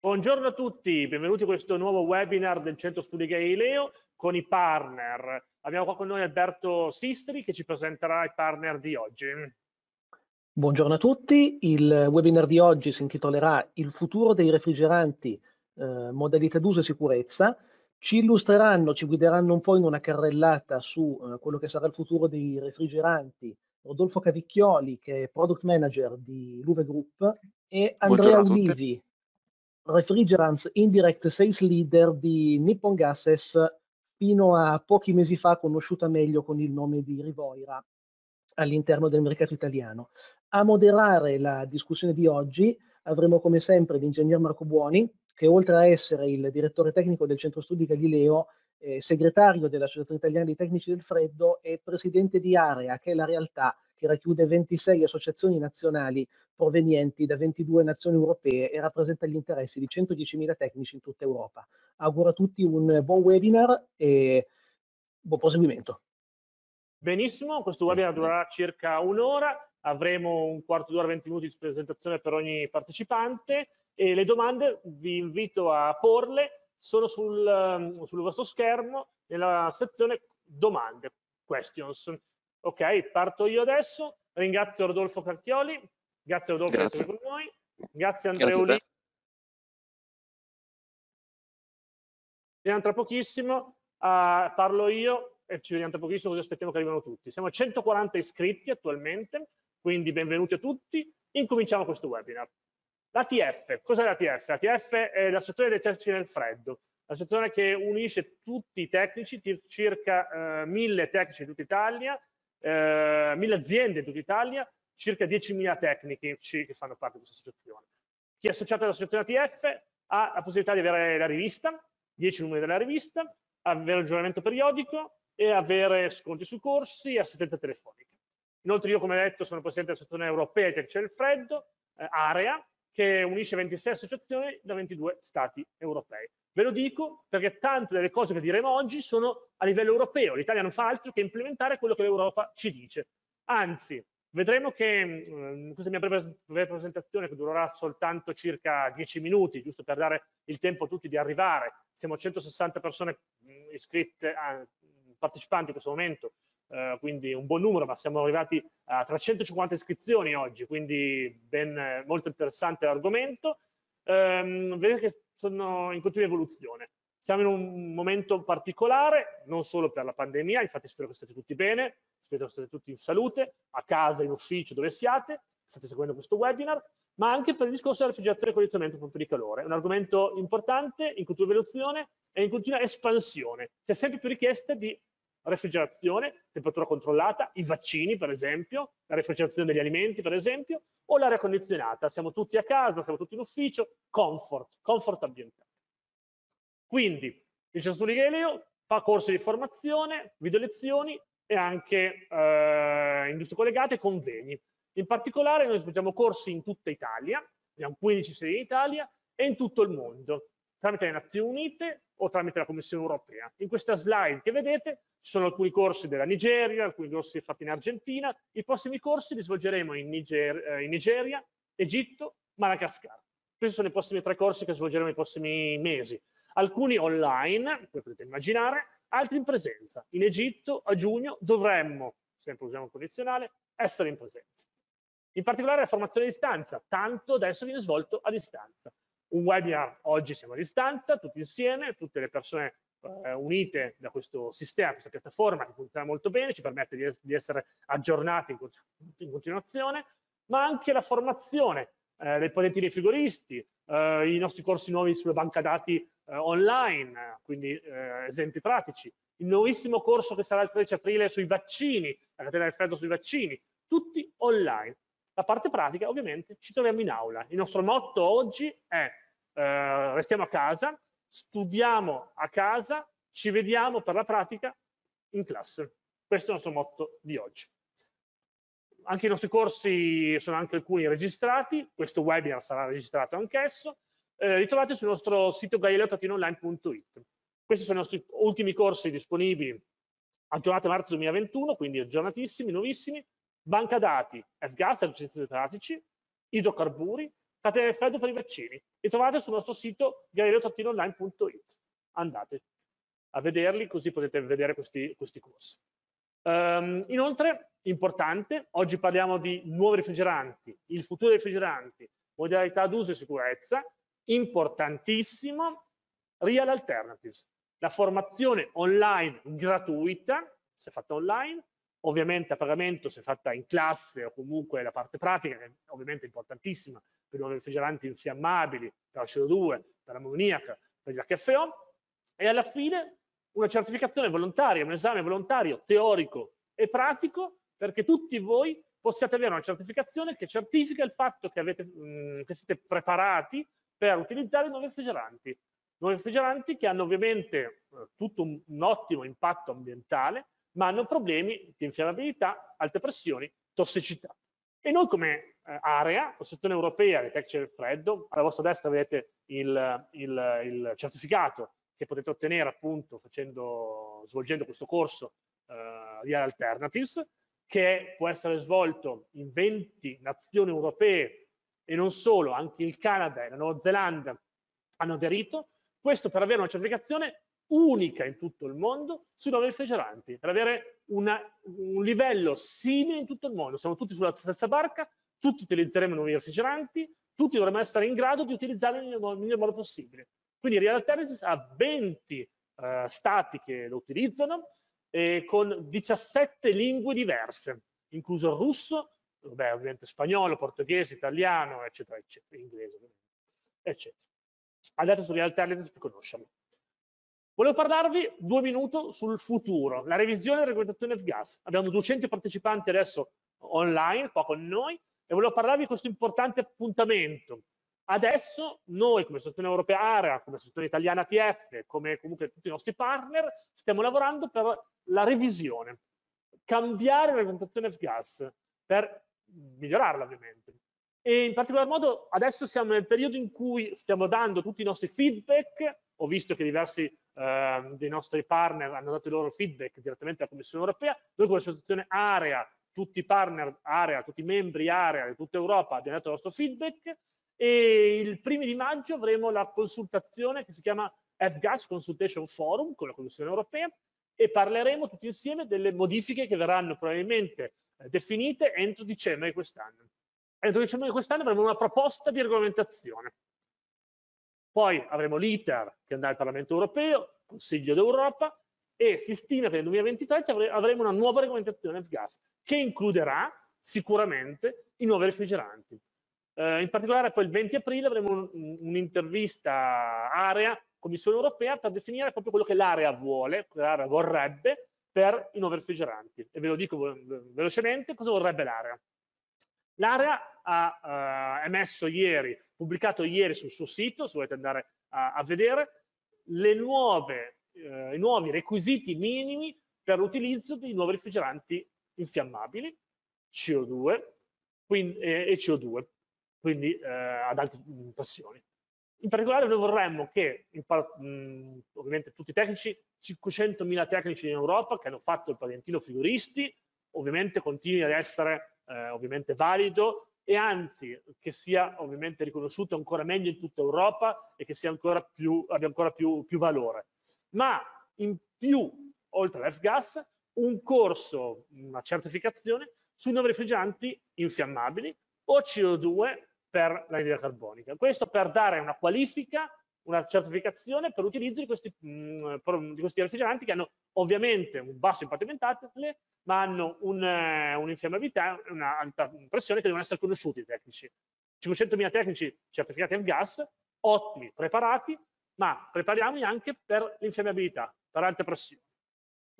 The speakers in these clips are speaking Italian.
Buongiorno a tutti, benvenuti a questo nuovo webinar del Centro Studi Galileo con i partner. Abbiamo qua con noi Alberto Sistri che ci presenterà i partner di oggi. Buongiorno a tutti, il webinar di oggi si intitolerà Il futuro dei refrigeranti, eh, modalità d'uso e sicurezza. Ci illustreranno, ci guideranno un po' in una carrellata su eh, quello che sarà il futuro dei refrigeranti Rodolfo Cavicchioli che è Product Manager di Luve Group e Andrea Ulivi Refrigerants Indirect Sales Leader di Nippon Gases, fino a pochi mesi fa conosciuta meglio con il nome di Rivoira all'interno del mercato italiano. A moderare la discussione di oggi avremo come sempre l'ingegner Marco Buoni, che oltre a essere il direttore tecnico del Centro Studi Galileo, eh, segretario dell'Associazione Italiana dei Tecnici del Freddo e presidente di Area, che è la realtà che racchiude 26 associazioni nazionali provenienti da 22 nazioni europee e rappresenta gli interessi di 110.000 tecnici in tutta Europa. Auguro a tutti un buon webinar e buon proseguimento. Benissimo, questo webinar durerà circa un'ora, avremo un quarto d'ora, 20 minuti di presentazione per ogni partecipante e le domande vi invito a porle, sono sul, ehm, sul vostro schermo nella sezione domande, questions. Ok, parto io adesso, ringrazio Rodolfo Carchioli, grazie Rodolfo per essere con noi, grazie Andrea Andreoli. Vediamo tra pochissimo, Uh, parlo io e ci vediamo tra pochissimo così aspettiamo che arrivino tutti. Siamo a 140 iscritti attualmente, quindi benvenuti a tutti. Incominciamo questo webinar. L'ATF, cos'è l'ATF? L'ATF è la sezione dei tecnici nel freddo, la sezione che unisce tutti i tecnici, circa eh, mille tecnici di tutta Italia, eh, 1000 aziende in tutta Italia, circa 10.000 tecnici che fanno parte di questa associazione. Chi è associato all'associazione ATF ha la possibilità di avere la rivista, 10 numeri della rivista, avere aggiornamento periodico e avere sconti su corsi e assistenza telefonica. Inoltre io, come detto, sono presidente dell'associazione europea del Cielo freddo, eh, area, che unisce 26 associazioni da 22 stati europei. Ve lo dico perché tante delle cose che diremo oggi sono a livello europeo. L'Italia non fa altro che implementare quello che l'Europa ci dice. Anzi, vedremo che in mm, questa mia breve presentazione che durerà soltanto circa 10 minuti, giusto per dare il tempo a tutti di arrivare. Siamo 160 persone mm, iscritte, partecipanti in questo momento eh, quindi un buon numero, ma siamo arrivati a 350 iscrizioni oggi, quindi ben, molto interessante l'argomento. Ehm, vedete che sono in continua evoluzione. Siamo in un momento particolare, non solo per la pandemia, infatti spero che state tutti bene, spero che state tutti in salute, a casa, in ufficio, dove siate, state seguendo questo webinar, ma anche per il discorso del refrigeratore e condizionamento proprio di calore. È un argomento importante, in continua evoluzione e in continua espansione. C'è sempre più richiesta di refrigerazione, temperatura controllata, i vaccini per esempio, la refrigerazione degli alimenti per esempio, o l'aria condizionata, siamo tutti a casa, siamo tutti in ufficio, comfort, comfort ambientale. Quindi il Centro Studi Galileo fa corsi di formazione, video lezioni e anche eh, industrie collegate e convegni. In particolare noi svolgiamo corsi in tutta Italia, abbiamo 15 sedi in Italia e in tutto il mondo, tramite le Nazioni Unite, o tramite la Commissione europea. In questa slide che vedete ci sono alcuni corsi della Nigeria, alcuni corsi fatti in Argentina, i prossimi corsi li svolgeremo in, Niger, eh, in Nigeria, Egitto, Madagascar. Questi sono i prossimi tre corsi che svolgeremo nei prossimi mesi. Alcuni online, come potete immaginare, altri in presenza. In Egitto a giugno dovremmo, sempre usiamo il condizionale, essere in presenza. In particolare la formazione a distanza, tanto adesso viene svolto a distanza un webinar, oggi siamo a distanza, tutti insieme, tutte le persone eh, unite da questo sistema, questa piattaforma che funziona molto bene, ci permette di, es di essere aggiornati in, in, continuazione, ma anche la formazione eh, dei potenti dei frigoristi, eh, i nostri corsi nuovi sulla banca dati eh, online, quindi eh, esempi pratici, il nuovissimo corso che sarà il 13 aprile sui vaccini, la catena del freddo sui vaccini, tutti online. La parte pratica, ovviamente, ci troviamo in aula. Il nostro motto oggi è eh, restiamo a casa, studiamo a casa, ci vediamo per la pratica in classe. Questo è il nostro motto di oggi. Anche i nostri corsi sono anche alcuni registrati, questo webinar sarà registrato anch'esso, eh, li trovate sul nostro sito gaileo Questi sono i nostri ultimi corsi disponibili aggiornati a marzo 2021, quindi aggiornatissimi, nuovissimi, banca dati, F-gas, esercizi pratici, idrocarburi, catene del freddo per i vaccini. Li trovate sul nostro sito galileo-online.it. Andate a vederli così potete vedere questi, questi corsi. Um, inoltre, importante, oggi parliamo di nuovi refrigeranti, il futuro dei refrigeranti, modalità d'uso e sicurezza, importantissimo, Real Alternatives, la formazione online gratuita, se fatta online, Ovviamente a pagamento, se fatta in classe o comunque la parte pratica, che è ovviamente importantissima per i refrigeranti infiammabili, per la CO2, per l'ammoniaca, per gli HFO e alla fine una certificazione volontaria, un esame volontario teorico e pratico, perché tutti voi possiate avere una certificazione che certifica il fatto che, avete, che siete preparati per utilizzare nuovi refrigeranti. Nuovi refrigeranti che hanno ovviamente eh, tutto un, un ottimo impatto ambientale, ma hanno problemi di infiammabilità, alte pressioni, tossicità. E noi come eh, area, sezione europea di Tech del Freddo, alla vostra destra vedete il, il, il, certificato che potete ottenere appunto facendo, svolgendo questo corso eh, di Alternatives, che può essere svolto in 20 nazioni europee e non solo, anche il Canada e la Nuova Zelanda hanno aderito, questo per avere una certificazione unica in tutto il mondo sui nuovi refrigeranti, per avere una, un livello simile in tutto il mondo. Siamo tutti sulla stessa barca, tutti utilizzeremo nuovi refrigeranti, tutti dovremmo essere in grado di utilizzarli nel miglior modo possibile. Quindi Real Alternative ha 20 eh, stati che lo utilizzano eh, con 17 lingue diverse, incluso il russo, vabbè, ovviamente spagnolo, portoghese, italiano, eccetera, eccetera, inglese, eccetera. Andate su Real Alternative per conoscerlo. Volevo parlarvi due minuti sul futuro, la revisione della regolamentazione f gas. Abbiamo 200 partecipanti adesso online, qua con noi, e volevo parlarvi di questo importante appuntamento. Adesso noi come Associazione Europea Area, come Associazione Italiana TF, come comunque tutti i nostri partner, stiamo lavorando per la revisione, cambiare la regolamentazione f gas per migliorarla ovviamente. E in particolar modo adesso siamo nel periodo in cui stiamo dando tutti i nostri feedback ho visto che diversi eh, dei nostri partner hanno dato il loro feedback direttamente alla Commissione europea, noi come associazione area, tutti i partner area, tutti i membri area di tutta Europa abbiamo dato il nostro feedback e il primo di maggio avremo la consultazione che si chiama FGAS Consultation Forum con la Commissione europea e parleremo tutti insieme delle modifiche che verranno probabilmente eh, definite entro dicembre di quest'anno. Entro dicembre di quest'anno avremo una proposta di regolamentazione poi avremo l'ITER che andrà al Parlamento europeo, Consiglio d'Europa e si stima che nel 2023 avremo una nuova regolamentazione F-Gas che includerà sicuramente i nuovi refrigeranti. Eh, in particolare poi il 20 aprile avremo un'intervista area Commissione europea per definire proprio quello che l'area vuole, che l'area vorrebbe per i nuovi refrigeranti. E ve lo dico eh, velocemente cosa vorrebbe l'area. L'area ha eh, emesso ieri pubblicato ieri sul suo sito, se volete andare a, a vedere, nuove, eh, i nuovi requisiti minimi per l'utilizzo di nuovi refrigeranti infiammabili, CO2 quindi, eh, e CO2, quindi eh, ad alte pressioni. In particolare noi vorremmo che, mh, mm, ovviamente tutti i tecnici, 500.000 tecnici in Europa che hanno fatto il Palentino Figuristi, ovviamente continui ad essere eh, ovviamente valido e anzi che sia ovviamente riconosciuto ancora meglio in tutta Europa e che ancora più, abbia ancora più, più, valore. Ma in più, oltre all'F-Gas, un corso, una certificazione sui nuovi refrigeranti infiammabili o CO2 per l'anidride carbonica. Questo per dare una qualifica una certificazione per l'utilizzo di questi, mm, di questi refrigeranti che hanno ovviamente un basso impatto ambientale, ma hanno un, eh, un'infiammabilità e un'alta pressione che devono essere conosciuti i tecnici. 500.000 tecnici certificati al gas, ottimi, preparati, ma prepariamoli anche per l'infiammabilità, per l'alta pressione.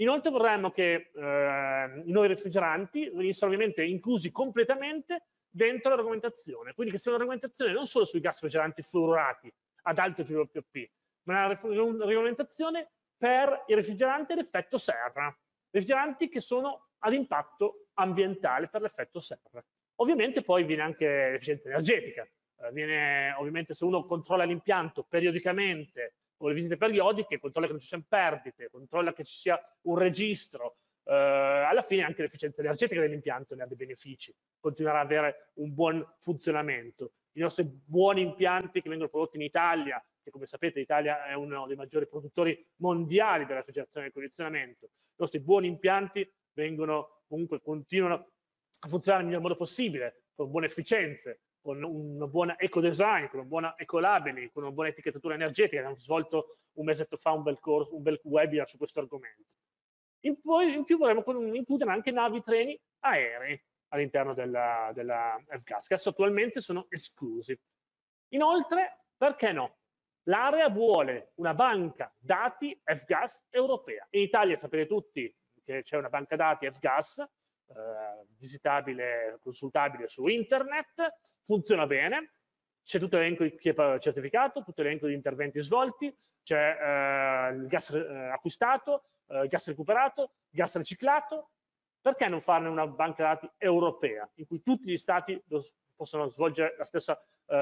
Inoltre vorremmo che eh, i nuovi refrigeranti venissero ovviamente inclusi completamente dentro la regolamentazione, quindi che sia una regolamentazione non solo sui gas refrigeranti fluorurati, ad alto GWP, ma una regolamentazione per i refrigeranti ad effetto serra, refrigeranti che sono ad impatto ambientale per l'effetto serra. Ovviamente poi viene anche l'efficienza energetica, eh, viene ovviamente se uno controlla l'impianto periodicamente con le visite periodiche, controlla che non ci siano perdite, controlla che ci sia un registro, eh, alla fine anche l'efficienza energetica dell'impianto ne ha dei benefici, continuerà ad avere un buon funzionamento i nostri buoni impianti che vengono prodotti in Italia, che come sapete l'Italia è uno dei maggiori produttori mondiali della suggestione del condizionamento, i nostri buoni impianti vengono comunque, continuano a funzionare nel miglior modo possibile, con buone efficienze, con un buon eco-design, con una buona eco-labeling, con una buona etichettatura energetica. Abbiamo svolto un mesetto fa un bel, corso, un bel webinar su questo argomento. In, poi, in più vorremmo includere anche navi, treni, aerei all'interno della, della FGAS, che adesso attualmente sono esclusi. Inoltre, perché no? L'area vuole una banca dati FGAS europea. In Italia sapete tutti che c'è una banca dati FGAS, eh, visitabile, consultabile su internet, funziona bene, c'è tutto l'elenco di chi è certificato, tutto l'elenco di interventi svolti, c'è eh, il gas eh, acquistato, eh, gas recuperato, gas riciclato, perché non farne una banca dati europea in cui tutti gli stati possono svolgere la stessa, eh,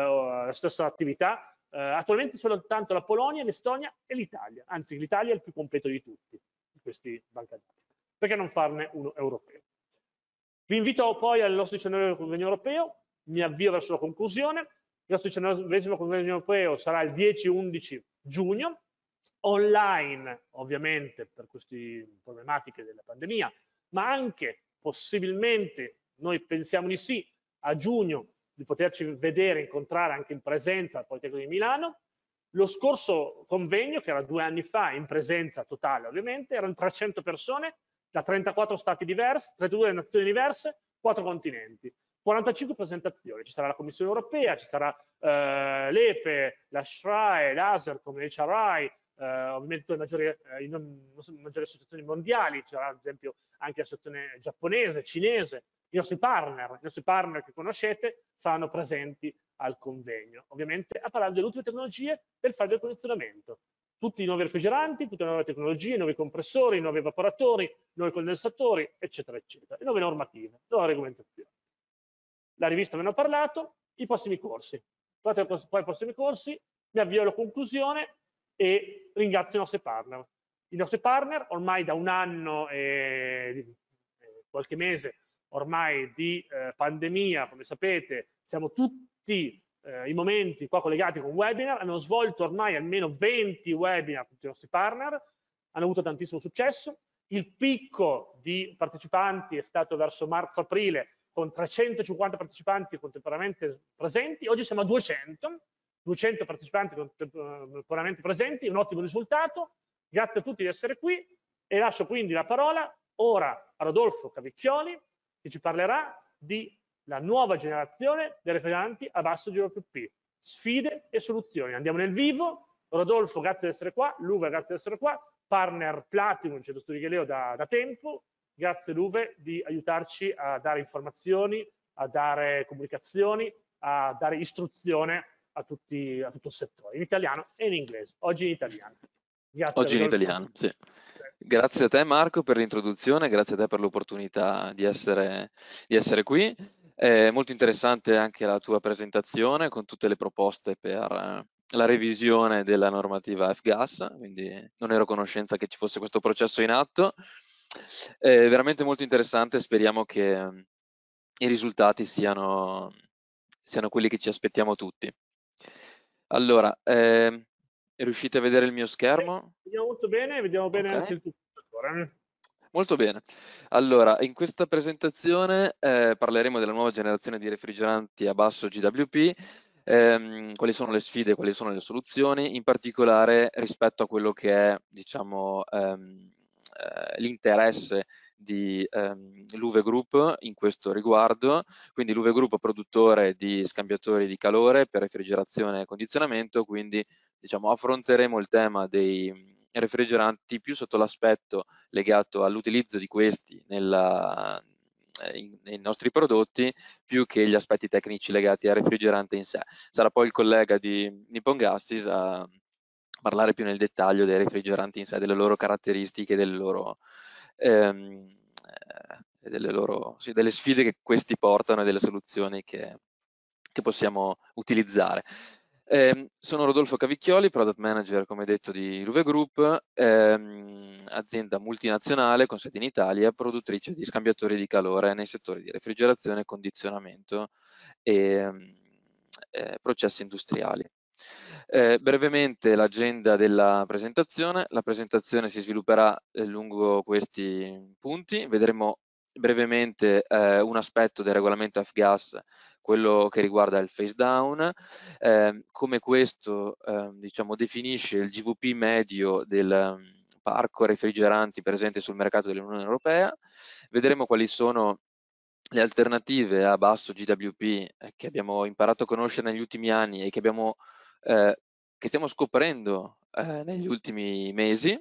la stessa attività? Eh, attualmente soltanto la Polonia, l'Estonia e l'Italia, anzi l'Italia è il più completo di tutti di questi banca dati. Perché non farne uno europeo? Vi invito poi al nostro diciannovesimo convegno europeo, mi avvio verso la conclusione, il nostro diciannovesimo convegno europeo sarà il 10-11 giugno, online ovviamente per queste problematiche della pandemia, ma anche possibilmente, noi pensiamo di sì, a giugno di poterci vedere, incontrare anche in presenza al Politecnico di Milano. Lo scorso convegno, che era due anni fa, in presenza totale ovviamente, erano 300 persone da 34 stati diversi, 32 nazioni diverse, 4 continenti. 45 presentazioni, ci sarà la Commissione Europea, ci sarà eh, l'EPE, la SRAE, l'ASER, come dice RAI, eh, ovviamente tutte le maggiori, eh, in, le maggiori associazioni mondiali, c'era ad esempio anche l'associazione giapponese, cinese, i nostri partner, i nostri partner che conoscete saranno presenti al convegno, ovviamente a parlare delle ultime tecnologie del freddo e condizionamento. Tutti i nuovi refrigeranti, tutte le nuove tecnologie, nuovi compressori, nuovi evaporatori, nuovi condensatori, eccetera, eccetera, le nuove normative, le nuove regolamentazioni. La rivista ve ne ho parlato, i prossimi corsi. Guardate poi i prossimi corsi, mi avvio alla conclusione, e ringrazio i nostri partner. I nostri partner ormai da un anno e eh, qualche mese ormai di eh, pandemia, come sapete, siamo tutti eh, i momenti qua collegati con webinar, hanno svolto ormai almeno 20 webinar tutti i nostri partner, hanno avuto tantissimo successo, il picco di partecipanti è stato verso marzo-aprile con 350 partecipanti contemporaneamente presenti, oggi siamo a 200, 200 partecipanti contemporaneamente presenti, un ottimo risultato, grazie a tutti di essere qui e lascio quindi la parola ora a Rodolfo Cavicchioli che ci parlerà della nuova generazione dei referenti a basso giro PP, sfide e soluzioni. Andiamo nel vivo, Rodolfo grazie di essere qua, Luve grazie di essere qua, partner Platinum Centro Studi Galileo da, da tempo, grazie Luve di aiutarci a dare informazioni, a dare comunicazioni, a dare istruzione a, tutti, a tutto il settore, in italiano e in inglese, oggi in italiano. Grazie oggi in italiano, sì. Grazie a te Marco per l'introduzione, grazie a te per l'opportunità di, di essere qui. È molto interessante anche la tua presentazione con tutte le proposte per eh, la revisione della normativa F-Gas, quindi non ero a conoscenza che ci fosse questo processo in atto. È veramente molto interessante, speriamo che mm, i risultati siano, siano quelli che ci aspettiamo tutti. Allora, ehm, riuscite a vedere il mio schermo? Vediamo molto bene, vediamo bene okay. anche il tuo eh. Molto bene. Allora, in questa presentazione eh, parleremo della nuova generazione di refrigeranti a basso GWP, ehm, quali sono le sfide, quali sono le soluzioni, in particolare rispetto a quello che è, diciamo, ehm, eh, l'interesse di ehm, Luve Group in questo riguardo, quindi Luve Group produttore di scambiatori di calore per refrigerazione e condizionamento, quindi diciamo, affronteremo il tema dei refrigeranti più sotto l'aspetto legato all'utilizzo di questi nella, eh, in, nei nostri prodotti più che gli aspetti tecnici legati al refrigerante in sé. Sarà poi il collega di Nippon Gassis a, parlare più nel dettaglio dei refrigeranti in sé, delle loro caratteristiche, delle loro, ehm, eh, delle, loro sì, delle, sfide che questi portano e delle soluzioni che, che possiamo utilizzare. Eh, sono Rodolfo Cavicchioli, product manager, come detto, di Luve Group, ehm, azienda multinazionale con sede in Italia, produttrice di scambiatori di calore nei settori di refrigerazione, condizionamento e ehm, eh, processi industriali. Eh, brevemente l'agenda della presentazione. La presentazione si svilupperà eh, lungo questi punti. Vedremo brevemente eh, un aspetto del regolamento F-Gas, quello che riguarda il face down, eh, come questo eh, diciamo, definisce il GVP medio del ehm, parco refrigeranti presente sul mercato dell'Unione Europea, vedremo quali sono le alternative a basso GWP eh, che abbiamo imparato a conoscere negli ultimi anni e che abbiamo eh, che stiamo scoprendo eh, negli ultimi mesi,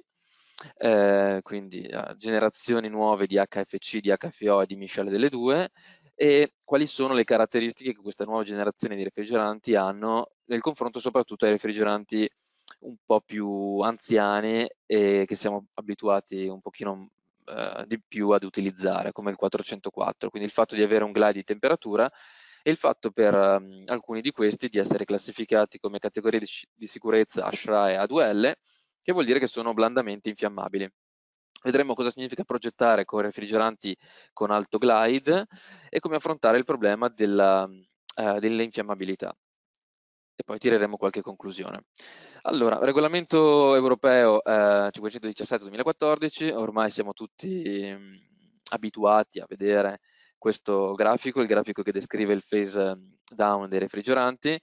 eh, quindi ah, generazioni nuove di HFC, di HFO e di miscele delle due, e quali sono le caratteristiche che questa nuova generazione di refrigeranti hanno nel confronto soprattutto ai refrigeranti un po' più anziani e che siamo abituati un pochino eh, di più ad utilizzare, come il 404. Quindi il fatto di avere un glide di temperatura e il fatto per um, alcuni di questi di essere classificati come categorie di, di sicurezza ASHRAE e A2L, che vuol dire che sono blandamente infiammabili. Vedremo cosa significa progettare con refrigeranti con alto glide e come affrontare il problema della, uh, dell'infiammabilità e poi tireremo qualche conclusione. Allora, regolamento europeo eh, 517-2014, ormai siamo tutti mh, mm, abituati a vedere questo grafico, il grafico che descrive il phase ehm, down dei refrigeranti.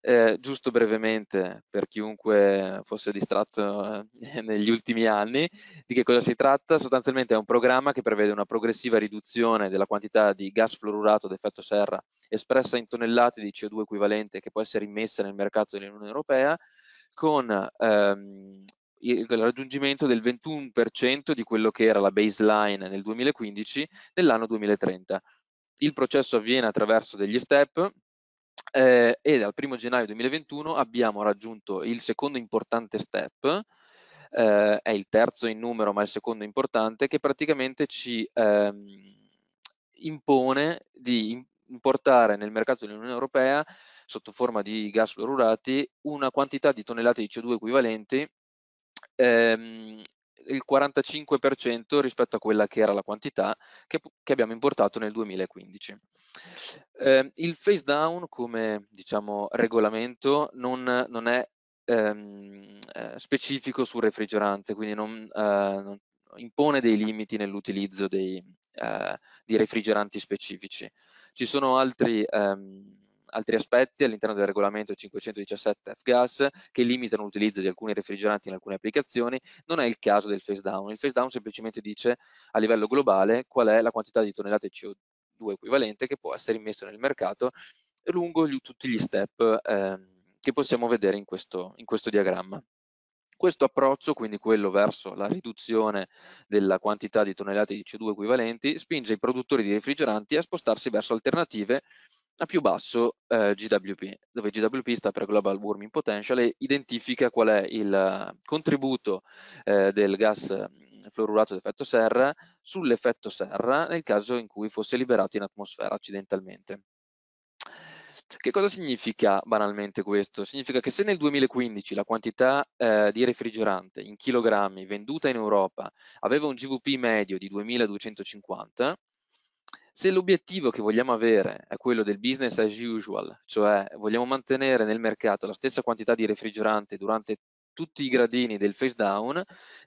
Eh, giusto brevemente per chiunque fosse distratto eh, negli ultimi anni, di che cosa si tratta? Sostanzialmente è un programma che prevede una progressiva riduzione della quantità di gas fluorurato ad effetto serra espressa in tonnellate di CO2 equivalente che può essere immessa nel mercato dell'Unione Europea con ehm, il raggiungimento del 21% di quello che era la baseline nel 2015 nell'anno 2030. Il processo avviene attraverso degli step eh, e dal 1 gennaio 2021 abbiamo raggiunto il secondo importante step, eh, è il terzo in numero ma il secondo importante, che praticamente ci ehm, impone di importare nel mercato dell'Unione Europea sotto forma di gas fluorurati una quantità di tonnellate di CO2 equivalenti ehm, il 45% rispetto a quella che era la quantità che, che abbiamo importato nel 2015. Eh, il phase down come diciamo, regolamento non, non è ehm, eh, specifico sul refrigerante, quindi non, eh, impone dei limiti nell'utilizzo dei, eh, di refrigeranti specifici. Ci sono altri ehm, altri aspetti all'interno del regolamento 517 F-Gas che limitano l'utilizzo di alcuni refrigeranti in alcune applicazioni, non è il caso del phase down. Il phase down semplicemente dice a livello globale qual è la quantità di tonnellate CO2 equivalente che può essere immesso nel mercato lungo gli, tutti gli step eh, che possiamo vedere in questo, in questo diagramma. Questo approccio, quindi quello verso la riduzione della quantità di tonnellate di CO2 equivalenti, spinge i produttori di refrigeranti a spostarsi verso alternative a più basso eh, GWP, dove GWP sta per Global Warming Potential e identifica qual è il eh, contributo eh, del gas mm, fluorurato d'effetto serra sull'effetto serra nel caso in cui fosse liberato in atmosfera accidentalmente. Che cosa significa banalmente questo? Significa che se nel 2015 la quantità eh, di refrigerante in chilogrammi venduta in Europa aveva un GVP medio di 2250, se l'obiettivo che vogliamo avere è quello del business as usual, cioè vogliamo mantenere nel mercato la stessa quantità di refrigerante durante tutti i gradini del face down,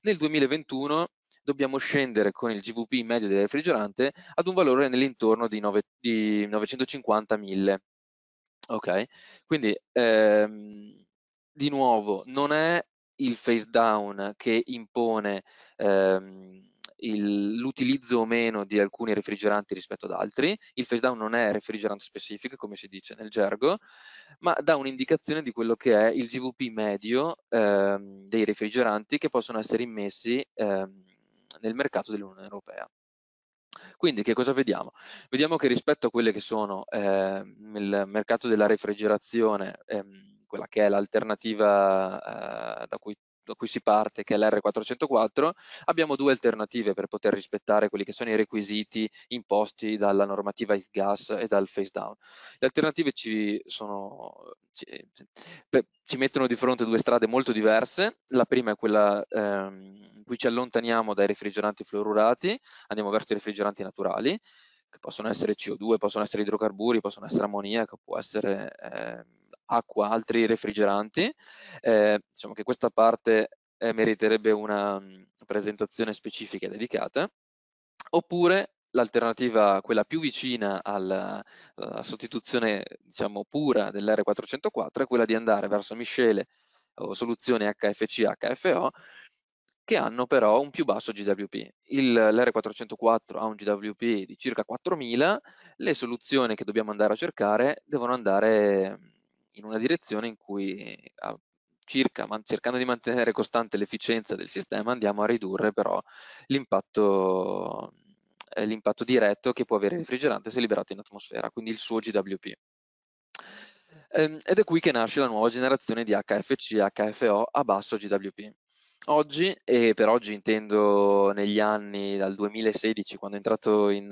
nel 2021 dobbiamo scendere con il GVP medio del refrigerante ad un valore nell'intorno di, 9, di 950.000. Ok, quindi ehm, di nuovo non è il face down che impone ehm, l'utilizzo o meno di alcuni refrigeranti rispetto ad altri, il face down non è refrigerante specifico come si dice nel gergo, ma dà un'indicazione di quello che è il GVP medio eh, dei refrigeranti che possono essere immessi eh, nel mercato dell'Unione Europea. Quindi che cosa vediamo? Vediamo che rispetto a quelle che sono eh, nel mercato della refrigerazione, ehm, quella che è l'alternativa eh, da cui da cui si parte, che è l'R404, abbiamo due alternative per poter rispettare quelli che sono i requisiti imposti dalla normativa il gas e dal face down. Le alternative ci, sono, ci, ci mettono di fronte due strade molto diverse, la prima è quella ehm, in cui ci allontaniamo dai refrigeranti fluorurati, andiamo verso i refrigeranti naturali, che possono essere CO2, possono essere idrocarburi, possono essere ammoniaca, può essere... Ehm, acqua, altri refrigeranti. Eh, diciamo che questa parte eh, meriterebbe una presentazione specifica e dedicata. Oppure l'alternativa, quella più vicina alla, alla sostituzione diciamo, pura dell'R404, è quella di andare verso miscele o soluzioni HFC-HFO che hanno però un più basso GWP. L'R404 ha un GWP di circa 4000, le soluzioni che dobbiamo andare a cercare devono andare in una direzione in cui circa, cercando di mantenere costante l'efficienza del sistema andiamo a ridurre però l'impatto, eh, l'impatto diretto che può avere il refrigerante se liberato in atmosfera, quindi il suo GWP. Ehm, ed è qui che nasce la nuova generazione di HFC e HFO a basso GWP. Oggi, e per oggi intendo negli anni dal 2016 quando è entrato in,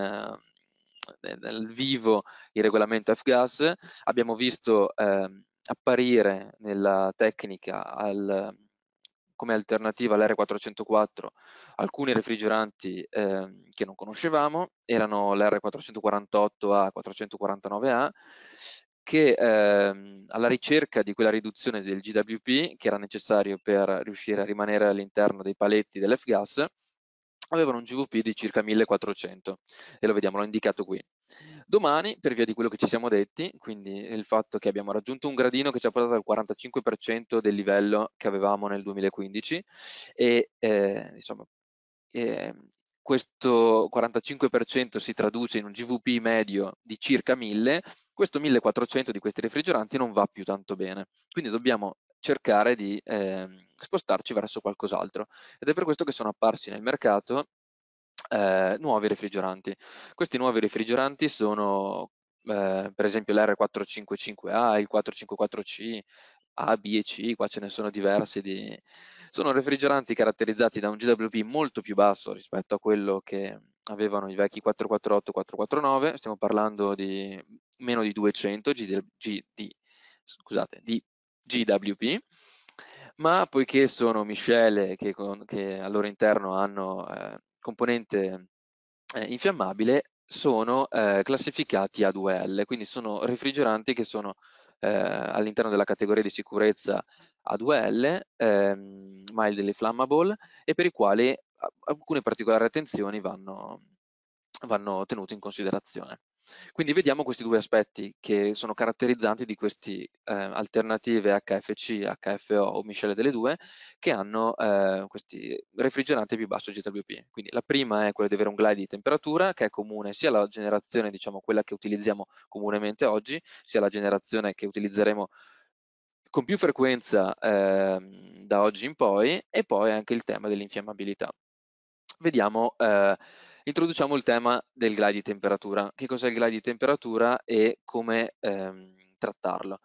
nel vivo il regolamento F-Gas, abbiamo visto eh, apparire nella tecnica al, come alternativa all'R404 alcuni refrigeranti eh, che non conoscevamo, erano l'R448A, 449A, che eh, alla ricerca di quella riduzione del GWP che era necessario per riuscire a rimanere all'interno dei paletti dell'F-gas, avevano un GVP di circa 1400 e lo vediamo, l'ho indicato qui. Domani, per via di quello che ci siamo detti, quindi il fatto che abbiamo raggiunto un gradino che ci ha portato al 45% del livello che avevamo nel 2015 e eh, diciamo, eh, questo 45% si traduce in un GVP medio di circa 1000, questo 1400 di questi refrigeranti non va più tanto bene. Quindi dobbiamo cercare di eh, spostarci verso qualcos'altro. Ed è per questo che sono apparsi nel mercato eh, nuovi refrigeranti. Questi nuovi refrigeranti sono eh, per esempio l'R455A, il 454C, A, B e C, qua ce ne sono diversi. Di... Sono refrigeranti caratterizzati da un GWP molto più basso rispetto a quello che avevano i vecchi 448 449, stiamo parlando di meno di 200 GD, GD, scusate, di GWP, ma poiché sono miscele che, con, che al loro interno hanno eh, componente eh, infiammabile, sono eh, classificati a 2L, quindi sono refrigeranti che sono eh, all'interno della categoria di sicurezza a 2L, ehm, mildly flammable, e per i quali alcune particolari attenzioni vanno, vanno tenute in considerazione. Quindi vediamo questi due aspetti che sono caratterizzanti di queste eh, alternative HFC, HFO o miscele delle due che hanno eh, questi refrigeranti più basso GWP. Quindi la prima è quella di avere un glide di temperatura che è comune sia alla generazione, diciamo quella che utilizziamo comunemente oggi, sia alla generazione che utilizzeremo con più frequenza eh, da oggi in poi e poi anche il tema dell'infiammabilità. Vediamo eh, introduciamo il tema del glide di temperatura. Che cos'è il glide di temperatura e come ehm, trattarlo?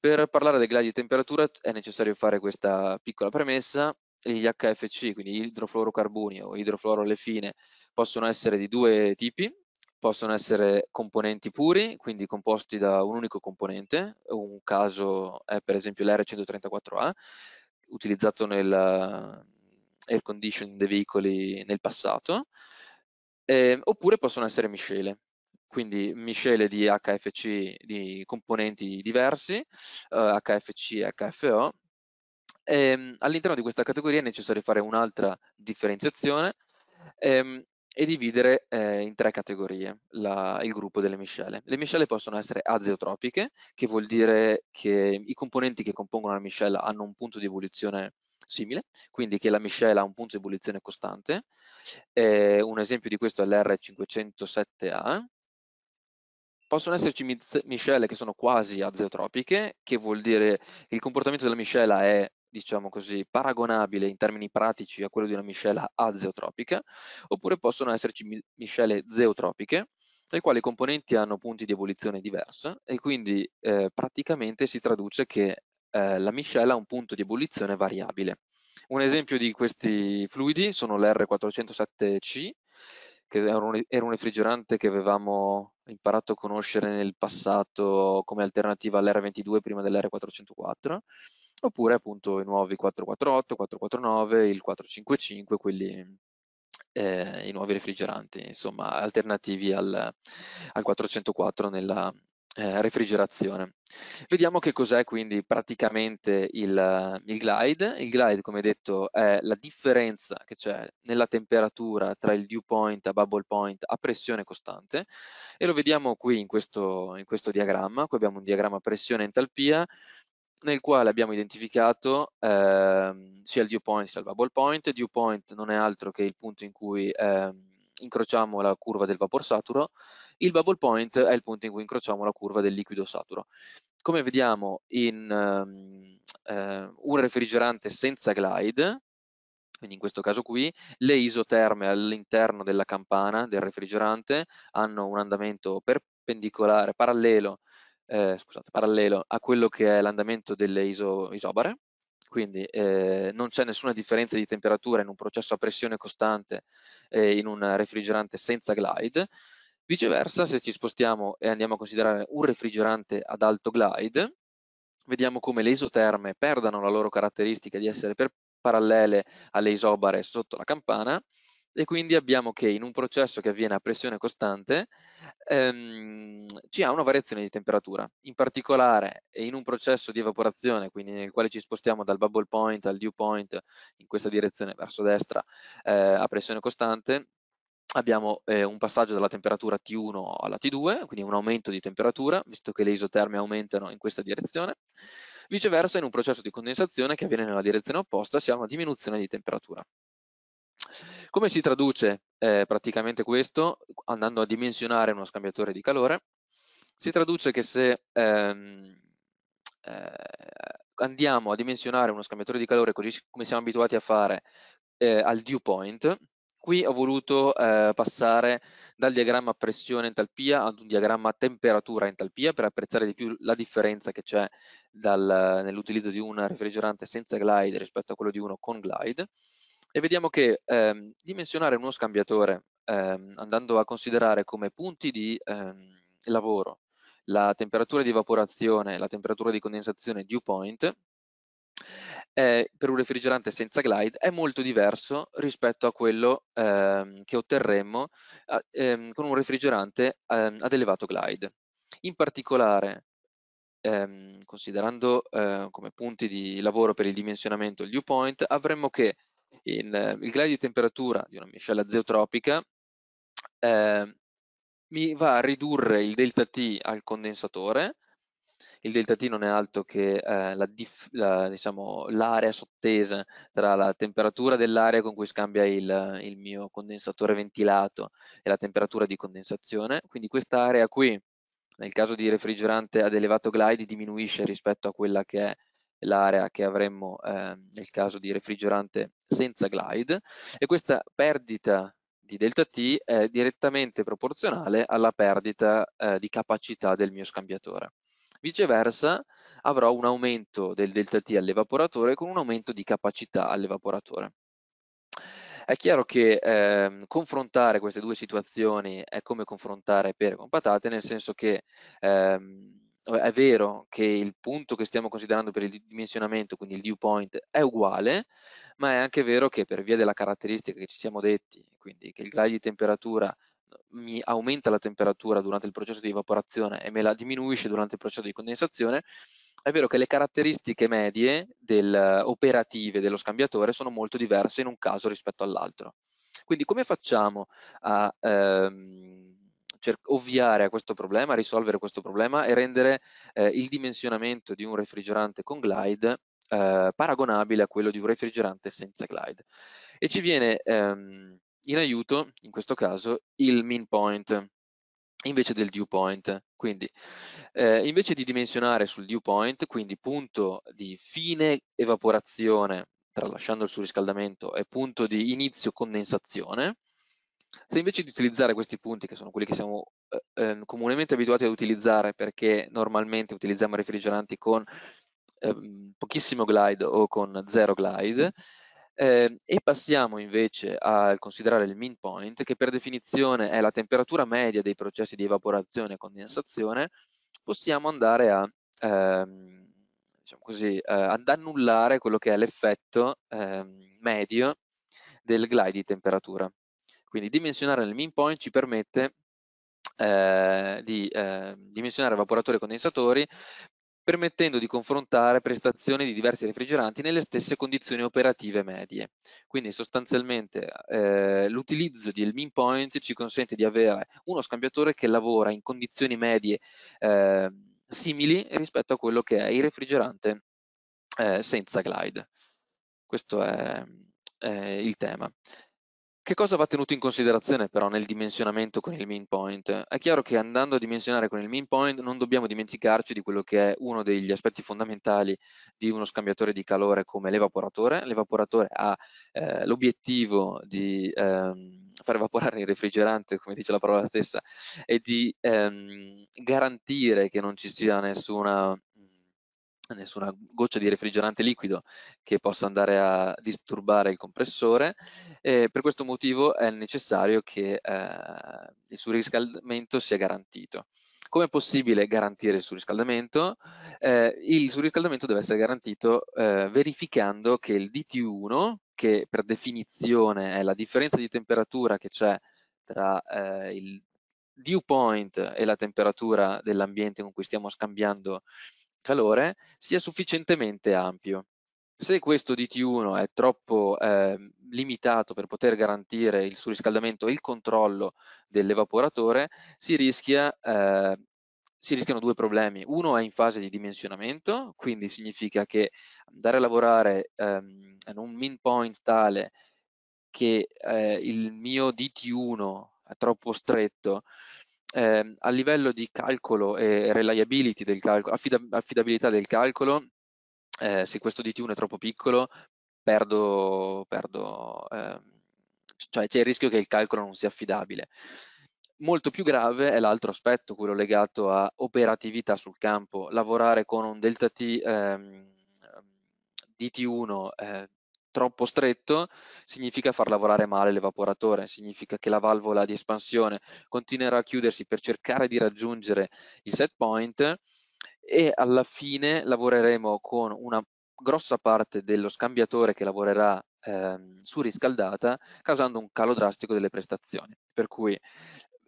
Per parlare del glide di temperatura è necessario fare questa piccola premessa. Gli HFC, quindi idrofluorocarboni o idrofluorolefine, possono essere di due tipi, possono essere componenti puri, quindi composti da un unico componente, un caso è per esempio l'R134A, utilizzato nel ehm, air conditioning dei veicoli nel passato, eh, oppure possono essere miscele, quindi miscele di HFC di componenti diversi, eh, HFC e HFO. Ehm, all'interno di questa categoria è necessario fare un'altra differenziazione ehm, e dividere eh, in tre categorie la, il gruppo delle miscele. Le miscele possono essere azeotropiche, che vuol dire che i componenti che compongono la miscela hanno un punto di evoluzione simile, quindi che la miscela ha un punto di evoluzione costante. Eh, un esempio di questo è l'R507A. Possono esserci miscele che sono quasi azeotropiche, che vuol dire che il comportamento della miscela è diciamo così, paragonabile in termini pratici a quello di una miscela azeotropica, oppure possono esserci miscele zeotropiche, le quali i componenti hanno punti di ebollizione diversa e quindi eh, praticamente si traduce che eh, la miscela ha un punto di ebollizione variabile. Un esempio di questi fluidi sono l'R407C, che era un refrigerante che avevamo imparato a conoscere nel passato come alternativa all'R22 prima dell'R404, oppure appunto i nuovi 448, 449, il 455, quelli eh, i nuovi refrigeranti, insomma alternativi al, al 404 nella eh, refrigerazione. Vediamo che cos'è quindi praticamente il, il, glide. Il glide, come detto, è la differenza che c'è nella temperatura tra il dew point a bubble point a pressione costante e lo vediamo qui in questo, in questo diagramma. Qui abbiamo un diagramma pressione-entalpia nel quale abbiamo identificato eh, sia il dew point sia il bubble point. Dew point non è altro che il punto in cui eh, incrociamo la curva del vapor saturo, il bubble point è il punto in cui incrociamo la curva del liquido saturo. Come vediamo in eh, un refrigerante senza glide, quindi in questo caso qui, le isoterme all'interno della campana del refrigerante hanno un andamento perpendicolare, parallelo eh, scusate, parallelo a quello che è l'andamento delle iso, isobare, quindi eh, non c'è nessuna differenza di temperatura in un processo a pressione costante eh, in un refrigerante senza glide, viceversa se ci spostiamo e andiamo a considerare un refrigerante ad alto glide, vediamo come le isoterme perdano la loro caratteristica di essere parallele alle isobare sotto la campana e quindi abbiamo che in un processo che avviene a pressione costante ehm, ci ha una variazione di temperatura. In particolare in un processo di evaporazione, quindi nel quale ci spostiamo dal bubble point al dew point in questa direzione verso destra eh, a pressione costante, abbiamo eh, un passaggio dalla temperatura T1 alla T2, quindi un aumento di temperatura, visto che le isoterme aumentano in questa direzione. Viceversa, in un processo di condensazione che avviene nella direzione opposta, si ha una diminuzione di temperatura. Come si traduce eh, praticamente questo andando a dimensionare uno scambiatore di calore? Si traduce che se ehm, eh, andiamo a dimensionare uno scambiatore di calore così come siamo abituati a fare eh, al dew point, qui ho voluto eh, passare dal diagramma pressione-entalpia ad un diagramma temperatura-entalpia per apprezzare di più la differenza che c'è nell'utilizzo di un refrigerante senza glide rispetto a quello di uno con glide e vediamo che ehm, dimensionare uno scambiatore ehm, andando a considerare come punti di ehm, lavoro la temperatura di evaporazione, la temperatura di condensazione dew point eh, per un refrigerante senza glide è molto diverso rispetto a quello ehm, che otterremmo ehm, con un refrigerante ehm, ad elevato glide. In particolare, ehm, considerando eh, come punti di lavoro per il dimensionamento il dew point, avremmo che in, eh, il grado di temperatura di una miscela zeotropica eh, mi va a ridurre il delta T al condensatore, il delta T non è altro che eh, l'area la, diciamo, sottesa tra la temperatura dell'area con cui scambia il, il, mio condensatore ventilato e la temperatura di condensazione, quindi questa area qui nel caso di refrigerante ad elevato glide diminuisce rispetto a quella che è l'area che avremmo eh, nel caso di refrigerante senza glide e questa perdita di delta T è direttamente proporzionale alla perdita eh, di capacità del mio scambiatore. Viceversa avrò un aumento del delta T all'evaporatore con un aumento di capacità all'evaporatore. È chiaro che eh, confrontare queste due situazioni è come confrontare pere con patate, nel senso che ehm, è vero che il punto che stiamo considerando per il dimensionamento, quindi il dew point, è uguale, ma è anche vero che per via della caratteristica che ci siamo detti, quindi che il grado di temperatura mi aumenta la temperatura durante il processo di evaporazione e me la diminuisce durante il processo di condensazione, è vero che le caratteristiche medie del, operative dello scambiatore sono molto diverse in un caso rispetto all'altro. Quindi come facciamo a ehm, ovviare a questo problema, risolvere questo problema e rendere eh, il dimensionamento di un refrigerante con glide eh, paragonabile a quello di un refrigerante senza glide. E ci viene ehm, in aiuto, in questo caso, il min point invece del dew point. Quindi eh, invece di dimensionare sul dew point, quindi punto di fine evaporazione tralasciando il surriscaldamento, è punto di inizio condensazione, se invece di utilizzare questi punti, che sono quelli che siamo eh, ehm, comunemente abituati ad utilizzare perché normalmente utilizziamo refrigeranti con eh, pochissimo glide o con zero glide, eh, e passiamo invece a considerare il min point, che per definizione è la temperatura media dei processi di evaporazione e condensazione, possiamo andare a, ehm, diciamo così, eh, ad annullare quello che è l'effetto ehm, medio del glide di temperatura. Quindi dimensionare il mean point ci permette eh, di eh, dimensionare evaporatori e condensatori permettendo di confrontare prestazioni di diversi refrigeranti nelle stesse condizioni operative medie. Quindi sostanzialmente eh, l'utilizzo del mean point ci consente di avere uno scambiatore che lavora in condizioni medie eh, simili rispetto a quello che è il refrigerante eh, senza glide. Questo è il tema. Che cosa va tenuto in considerazione però nel dimensionamento con il min point? È chiaro che andando a dimensionare con il min point non dobbiamo dimenticarci di quello che è uno degli aspetti fondamentali di uno scambiatore di calore come l'evaporatore. L'evaporatore ha eh, l'obiettivo di ehm, far evaporare il refrigerante, come dice la parola stessa, e di ehm, garantire che non ci sia nessuna nessuna goccia di refrigerante liquido che possa andare a disturbare il compressore e per questo motivo è necessario che eh, il surriscaldamento sia garantito. Come è possibile garantire il surriscaldamento? Eh, il surriscaldamento deve essere garantito eh, verificando che il DT1, che per definizione è la differenza di temperatura che c'è tra eh, il dew point e la temperatura dell'ambiente con cui stiamo scambiando calore sia sufficientemente ampio. Se questo DT1 è troppo eh, limitato per poter garantire il surriscaldamento e il controllo dell'evaporatore, si, rischia, eh, si rischiano due problemi. Uno è in fase di dimensionamento, quindi significa che andare a lavorare ehm, in un min point tale che eh, il mio DT1 è troppo stretto eh, a livello di calcolo e reliability del calcolo, affidab affidabilità del calcolo, eh, se questo DT1 è troppo piccolo, perdo, perdo eh, cioè c'è il rischio che il calcolo non sia affidabile. Molto più grave è l'altro aspetto, quello legato a operatività sul campo, lavorare con un delta T ehm, ehm DT1 eh, troppo stretto significa far lavorare male l'evaporatore, significa che la valvola di espansione continuerà a chiudersi per cercare di raggiungere il set point e alla fine lavoreremo con una grossa parte dello scambiatore che lavorerà ehm, surriscaldata causando un calo drastico delle prestazioni. Per cui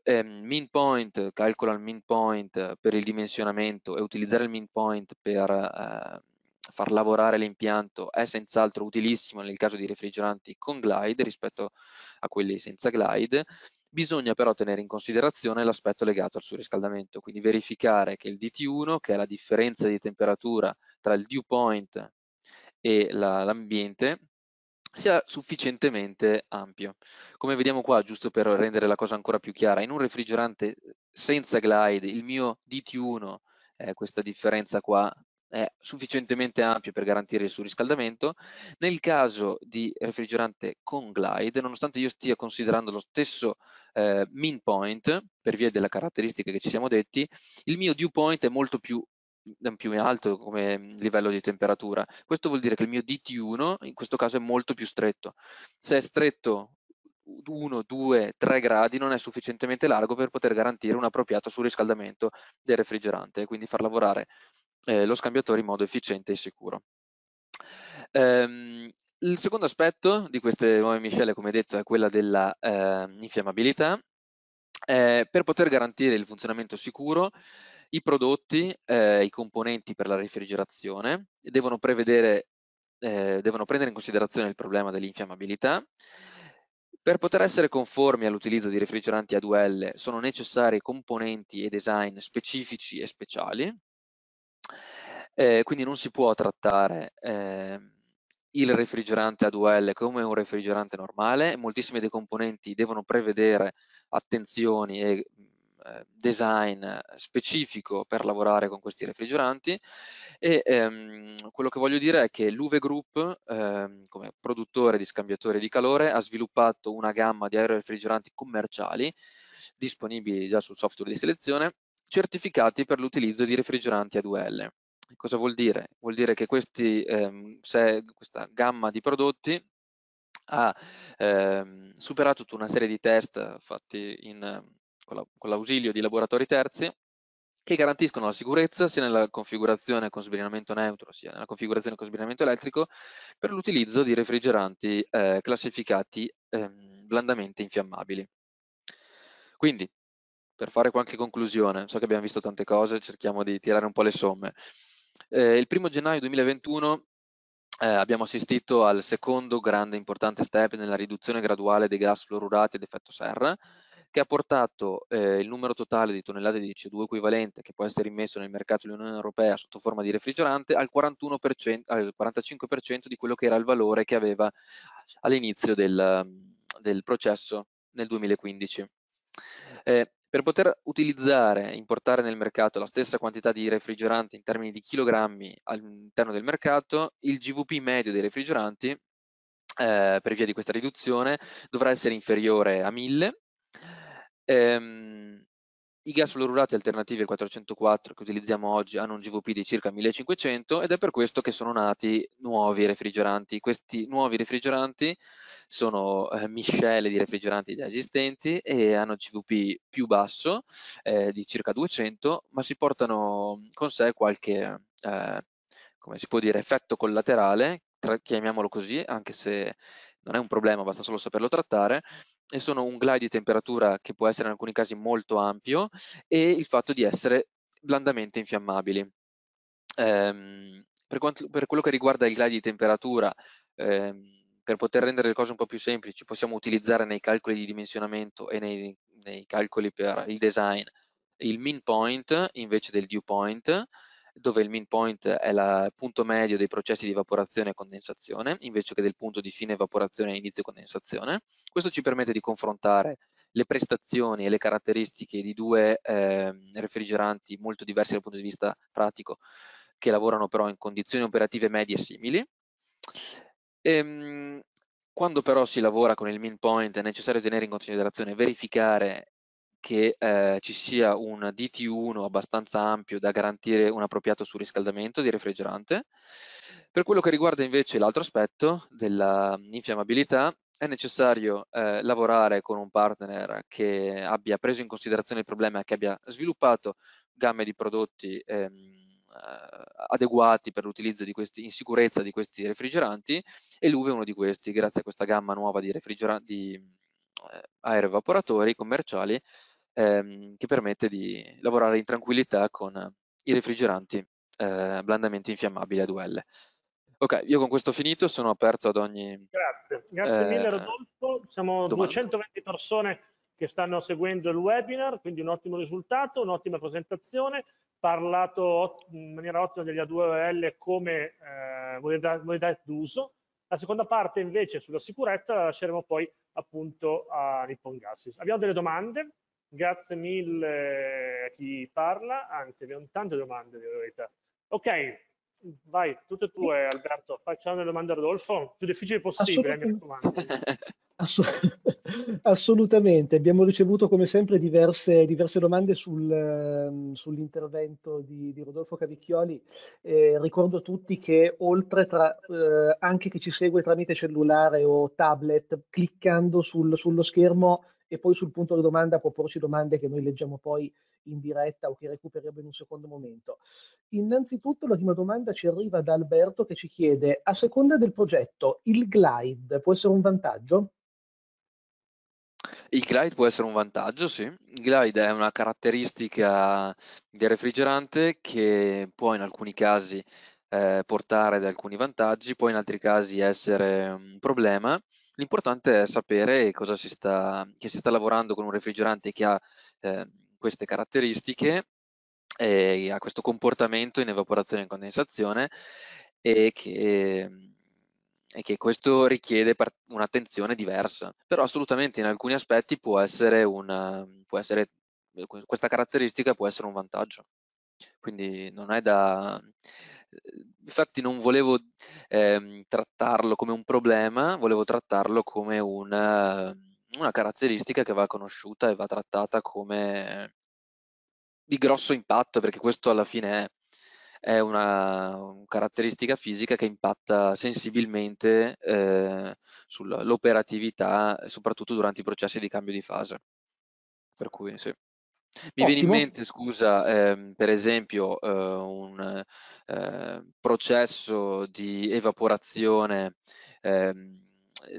ehm, min point, calcola il min point per il dimensionamento e utilizzare il min point per... Eh, far lavorare l'impianto è senz'altro utilissimo nel caso di refrigeranti con glide rispetto a quelli senza glide, bisogna però tenere in considerazione l'aspetto legato al surriscaldamento, quindi verificare che il DT1, che è la differenza di temperatura tra il dew point e l'ambiente, la, sia sufficientemente ampio. Come vediamo qua, giusto per rendere la cosa ancora più chiara, in un refrigerante senza glide il mio DT1, eh, questa differenza qua è sufficientemente ampio per garantire il surriscaldamento. Nel caso di refrigerante con glide, nonostante io stia considerando lo stesso eh, mean point, per via della caratteristica che ci siamo detti, il mio dew point è molto più mm, più alto come livello di temperatura. Questo vuol dire che il mio DT1 in questo caso è molto più stretto. Se è stretto 1, 2, 3 gradi non è sufficientemente largo per poter garantire un appropriato surriscaldamento del refrigerante, quindi far lavorare eh, lo scambiatore in modo efficiente e sicuro. Ehm, il secondo aspetto di queste nuove miscele, come detto, è quella dell'infiammabilità. Ehm, eh, per poter garantire il funzionamento sicuro, i prodotti, eh, i componenti per la refrigerazione devono, prevedere, eh, devono prendere in considerazione il problema dell'infiammabilità. Per poter essere conformi all'utilizzo di refrigeranti A2L sono necessari componenti e design specifici e speciali, eh, quindi non si può trattare eh, il refrigerante A2L come un refrigerante normale, moltissimi dei componenti devono prevedere attenzioni e mhmm, eh, design specifico per lavorare con questi refrigeranti e ehm, quello che voglio dire è che l'Uve Group ehm, come produttore di scambiatori di calore ha sviluppato una gamma di aerorefrigeranti commerciali disponibili già sul software di selezione certificati per l'utilizzo di refrigeranti A2L. Cosa vuol dire? Vuol dire che questi, ehm, se questa gamma di prodotti ha ehm, superato tutta una serie di test fatti in, con l'ausilio la, di laboratori terzi che garantiscono la sicurezza sia nella configurazione con sbrinamento neutro sia nella configurazione con sbrinamento elettrico per l'utilizzo di refrigeranti eh, classificati ehm, blandamente infiammabili. Quindi per fare qualche conclusione, so che abbiamo visto tante cose, cerchiamo di tirare un po' le somme. Eh, il primo gennaio 2021 eh, abbiamo assistito al secondo grande importante step nella riduzione graduale dei gas fluorurati ad effetto serra, che ha portato eh, il numero totale di tonnellate di CO2 equivalente che può essere immesso nel mercato dell'Unione Europea sotto forma di refrigerante al, al 45% di quello che era il valore che aveva all'inizio del, del processo nel 2015. Eh, per poter utilizzare e importare nel mercato la stessa quantità di refrigeranti in termini di chilogrammi all'interno del mercato, il GVP medio dei refrigeranti, eh, per via di questa riduzione, dovrà essere inferiore a 1000 ehm, i gas fluorurati alternativi al 404 che utilizziamo oggi hanno un GVP di circa 1500 ed è per questo che sono nati nuovi refrigeranti. Questi nuovi refrigeranti sono eh, miscele di refrigeranti già esistenti e hanno GVP più basso eh, di circa 200, ma si portano con sé qualche, eh, come si può dire, effetto collaterale, tra, chiamiamolo così, anche se non è un problema, basta solo saperlo trattare, e sono un glide di temperatura che può essere in alcuni casi molto ampio e il fatto di essere blandamente infiammabili. Ehm, per, quanto, per, quello che riguarda il glide di temperatura, ehm, per poter rendere le cose un po' più semplici, possiamo utilizzare nei calcoli di dimensionamento e nei, nei calcoli per il design il min point invece del dew point dove il min point è il punto medio dei processi di evaporazione e condensazione, invece che del punto di fine evaporazione e inizio condensazione. Questo ci permette di confrontare le prestazioni e le caratteristiche di due eh, refrigeranti molto diversi dal punto di vista pratico, che lavorano però in condizioni operative medie simili. Ehm, quando però si lavora con il min point è necessario tenere in considerazione verificare che eh, ci sia un DT1 abbastanza ampio da garantire un appropriato surriscaldamento di refrigerante. Per quello che riguarda invece l'altro aspetto dell'infiammabilità, è necessario eh, lavorare con un partner che abbia preso in considerazione il problema e che abbia sviluppato gamme di prodotti ehm, eh, adeguati per l'utilizzo di questi in sicurezza di questi refrigeranti e l'UV è uno di questi grazie a questa gamma nuova di, refrigeranti, di eh, aeroevaporatori commerciali ehm, che permette di lavorare in tranquillità con i refrigeranti eh, blandamente infiammabili a 2L. Ok, io con questo ho finito, sono aperto ad ogni... Grazie, grazie eh, mille Rodolfo, siamo domanda. 220 persone che stanno seguendo il webinar, quindi un ottimo risultato, un'ottima presentazione, parlato in maniera ottima degli A2L come eh, modalità d'uso, la seconda parte invece sulla sicurezza la lasceremo poi appunto a Nippon Gases. Abbiamo delle domande? Grazie mille a chi parla, anzi abbiamo tante domande di verità. Ok, vai, tutte e due Alberto, facciamo le domande a Rodolfo, più difficile possibile, eh, mi raccomando. Assolutamente, abbiamo ricevuto come sempre diverse, diverse domande sul, ehm, sull'intervento di, di, Rodolfo Cavicchioli. Eh, ricordo a tutti che oltre tra, eh, anche chi ci segue tramite cellulare o tablet, cliccando sul, sullo schermo e poi sul punto di domanda può porci domande che noi leggiamo poi in diretta o che recupereremo in un secondo momento. Innanzitutto la prima domanda ci arriva da Alberto che ci chiede, a seconda del progetto, il glide può essere un vantaggio? Il glide può essere un vantaggio, sì. Il glide è una caratteristica del refrigerante che può in alcuni casi eh, portare ad alcuni vantaggi, può in altri casi essere un problema. L'importante è sapere cosa si sta, che si sta lavorando con un refrigerante che ha eh, queste caratteristiche e ha questo comportamento in evaporazione e condensazione e che, e che questo richiede un'attenzione diversa. Però assolutamente in alcuni aspetti può essere, una, può essere questa caratteristica può essere un vantaggio. Quindi non è da Ehm, infatti non volevo eh, trattarlo come un problema, volevo trattarlo come una, ehm, una, caratteristica che va conosciuta e va trattata come di grosso impatto, perché questo alla fine è, è una, una, caratteristica fisica che impatta sensibilmente eh, sull'operatività, soprattutto durante i processi di cambio di fase. Per cui sì. Mi viene in mente, scusa, ehm, per esempio, eh, un eh, processo di evaporazione ehm,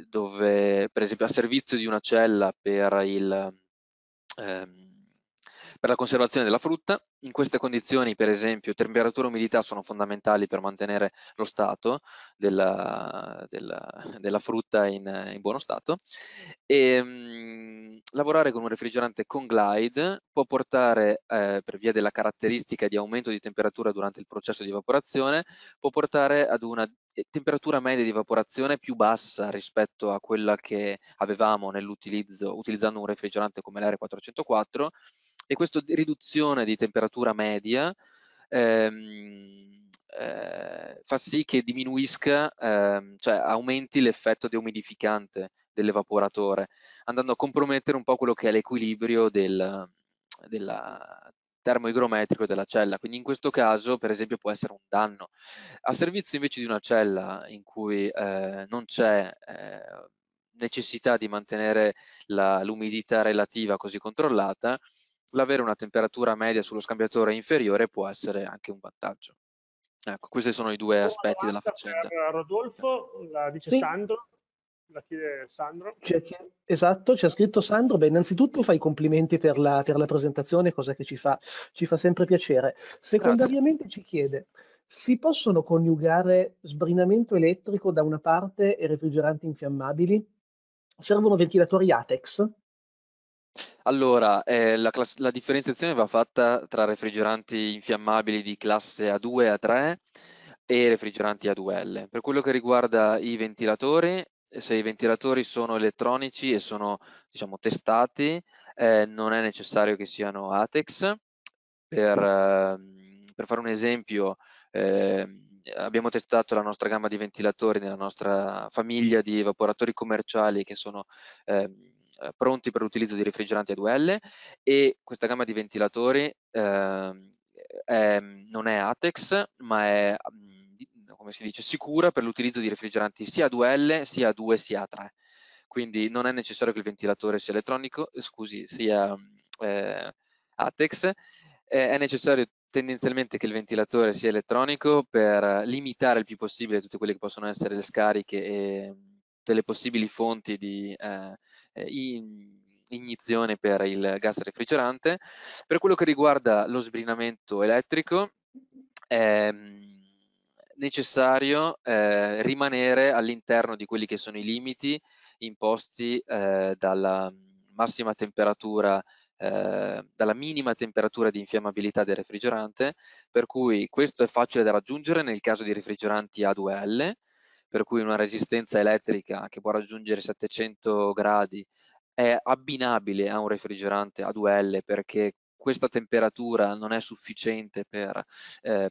dove, per esempio, a servizio di una cella per il, ehm, per la conservazione della frutta, in queste condizioni per esempio temperatura e umidità sono fondamentali per mantenere lo stato della, della, della frutta in, in, buono stato e ehm, mh, lavorare con un refrigerante con glide può portare eh, per via della caratteristica di aumento di temperatura durante il processo di evaporazione, può portare ad una eh, temperatura media di evaporazione più bassa rispetto a quella che avevamo nell'utilizzo utilizzando un refrigerante come l'R404 e questa riduzione di temperatura media ehm, eh, fa sì che diminuisca, ehm, cioè aumenti l'effetto deumidificante dell'evaporatore, andando a compromettere un po' quello che è l'equilibrio del, della, termoigrometrico della cella, quindi in questo caso per esempio può essere un danno. A servizio invece di una cella in cui eh, non c'è eh, necessità di mantenere l'umidità relativa così controllata, l'avere una temperatura media sullo scambiatore inferiore può essere anche un vantaggio. Ecco, questi sono i due aspetti della faccenda. Per Rodolfo, la dice sì. Sandro, la chiede Sandro. C'è, esatto, c'è scritto Sandro. Beh, innanzitutto fai complimenti per la, per la presentazione, cosa che ci fa, ci fa sempre piacere. Secondariamente Grazie. ci chiede, si possono coniugare sbrinamento elettrico da una parte e refrigeranti infiammabili? Servono ventilatori ATEX? Allora, eh, la, class- la differenziazione va fatta tra refrigeranti infiammabili di classe A2 e A3 e refrigeranti A2L. Per quello che riguarda i ventilatori, se i ventilatori sono elettronici e sono diciamo, testati, eh, non è necessario che siano ATEX. Per, eh, per fare un esempio, eh, abbiamo testato la nostra gamma di ventilatori nella nostra famiglia di evaporatori commerciali che sono ehm, eh, pronti per l'utilizzo di refrigeranti a 2L e questa gamma di ventilatori ehm, è, non è ATEX ma è mm, come si dice sicura per l'utilizzo di refrigeranti sia a 2L sia a 2 sia a 3 quindi non è necessario che il ventilatore sia elettronico eh, scusi sia eh, ATEX è necessario tendenzialmente che il ventilatore sia elettronico per limitare il più possibile tutte quelle che possono essere le scariche e tutte le possibili fonti di eh, eh, in, ignizione per il gas refrigerante. Per quello che riguarda lo sbrinamento elettrico, è ehm, necessario eh, rimanere all'interno di quelli che sono i limiti imposti eh, dalla massima temperatura eh, dalla minima temperatura di infiammabilità del refrigerante, per cui questo è facile da raggiungere nel caso di refrigeranti A2L, per cui una resistenza elettrica che può raggiungere 700 gradi è abbinabile a un refrigerante a 2L perché questa temperatura non è sufficiente per eh,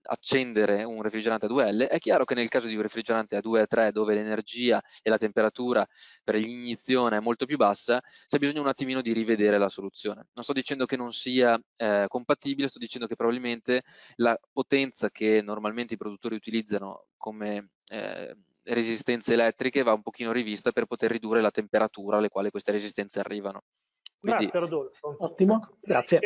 accendere un refrigerante a 2L, è chiaro che nel caso di un refrigerante a 2-3 dove l'energia e la temperatura per l'ignizione è molto più bassa, c'è bisogno un attimino di rivedere la soluzione. Non sto dicendo che non sia eh, compatibile, sto dicendo che probabilmente la potenza che normalmente i produttori utilizzano come eh, resistenze elettriche va un pochino rivista per poter ridurre la temperatura alle quali queste resistenze arrivano. Quindi... Grazie Rodolfo. Ottimo, grazie.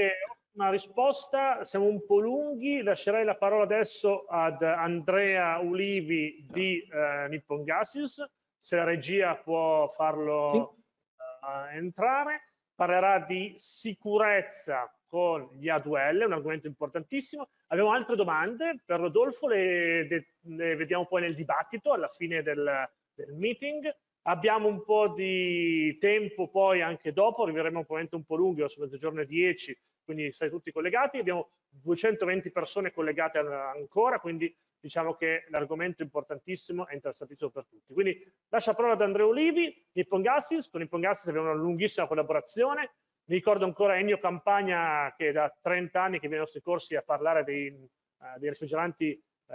una eh, risposta, siamo un po' lunghi, lascerei la parola adesso ad Andrea Ulivi di eh, Nippon Gassius, se la regia può farlo sì. uh, entrare, parlerà di sicurezza con gli A2L, un argomento importantissimo. Abbiamo altre domande per Rodolfo, le, le vediamo poi nel dibattito alla fine del, del, meeting. Abbiamo un po' di tempo poi anche dopo, arriveremo probabilmente un po' lungo, sono mezzogiorno e 10, quindi stai tutti collegati. Abbiamo 220 persone collegate ancora, quindi diciamo che l'argomento importantissimo è interessantissimo per tutti. Quindi lascia parola ad Andrea Olivi, Nippon Gassis, con Nippon Gassis abbiamo una lunghissima collaborazione, mi ricordo ancora Ennio Campagna che è da 30 anni che viene ai nostri corsi a parlare dei, uh, dei refrigeranti, uh,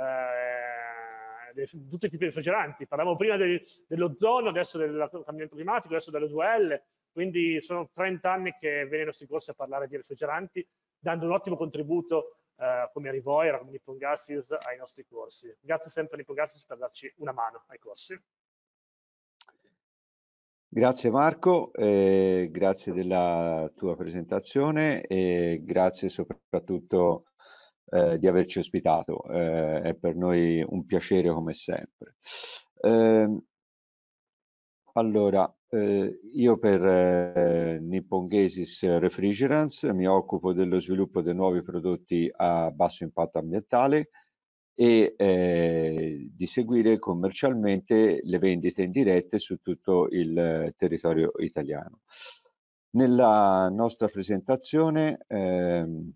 eh, di tutti i tipi di refrigeranti. Parlavamo prima dell'ozono, adesso del cambiamento climatico, adesso dell'O2L, quindi sono 30 anni che viene ai nostri corsi a parlare di refrigeranti, dando un ottimo contributo uh, come Rivoira, come Nippon Gases ai nostri corsi. Grazie sempre a Nippon Gases per darci una mano ai corsi. Grazie Marco, eh, grazie della tua presentazione e grazie soprattutto eh, di averci ospitato. Eh, è per noi un piacere come sempre. Ehm, allora, eh, io per eh, Nippon Gases Refrigerants mi occupo dello sviluppo dei nuovi prodotti a basso impatto ambientale e eh, di seguire commercialmente le vendite in dirette su tutto il eh, territorio italiano. Nella nostra presentazione ehm,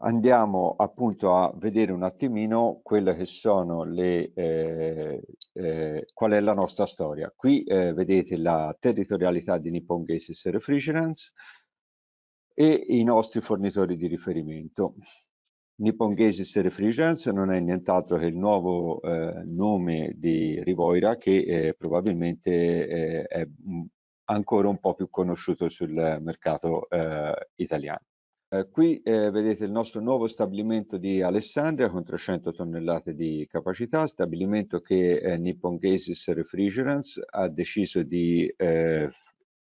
andiamo appunto a vedere un attimino quelle che sono le eh, eh, qual è la nostra storia qui eh, vedete la territorialità di Nippon Gases Refrigerants e i nostri fornitori di riferimento. Nippon Gases Refrigerants non è nient'altro che il nuovo eh, nome di Rivoira che eh, probabilmente eh, è mm, ancora un po' più conosciuto sul mercato eh, italiano. Eh, qui eh, vedete il nostro nuovo stabilimento di Alessandria con 300 tonnellate di capacità, stabilimento che Nippon Gases Refrigerants ha deciso di,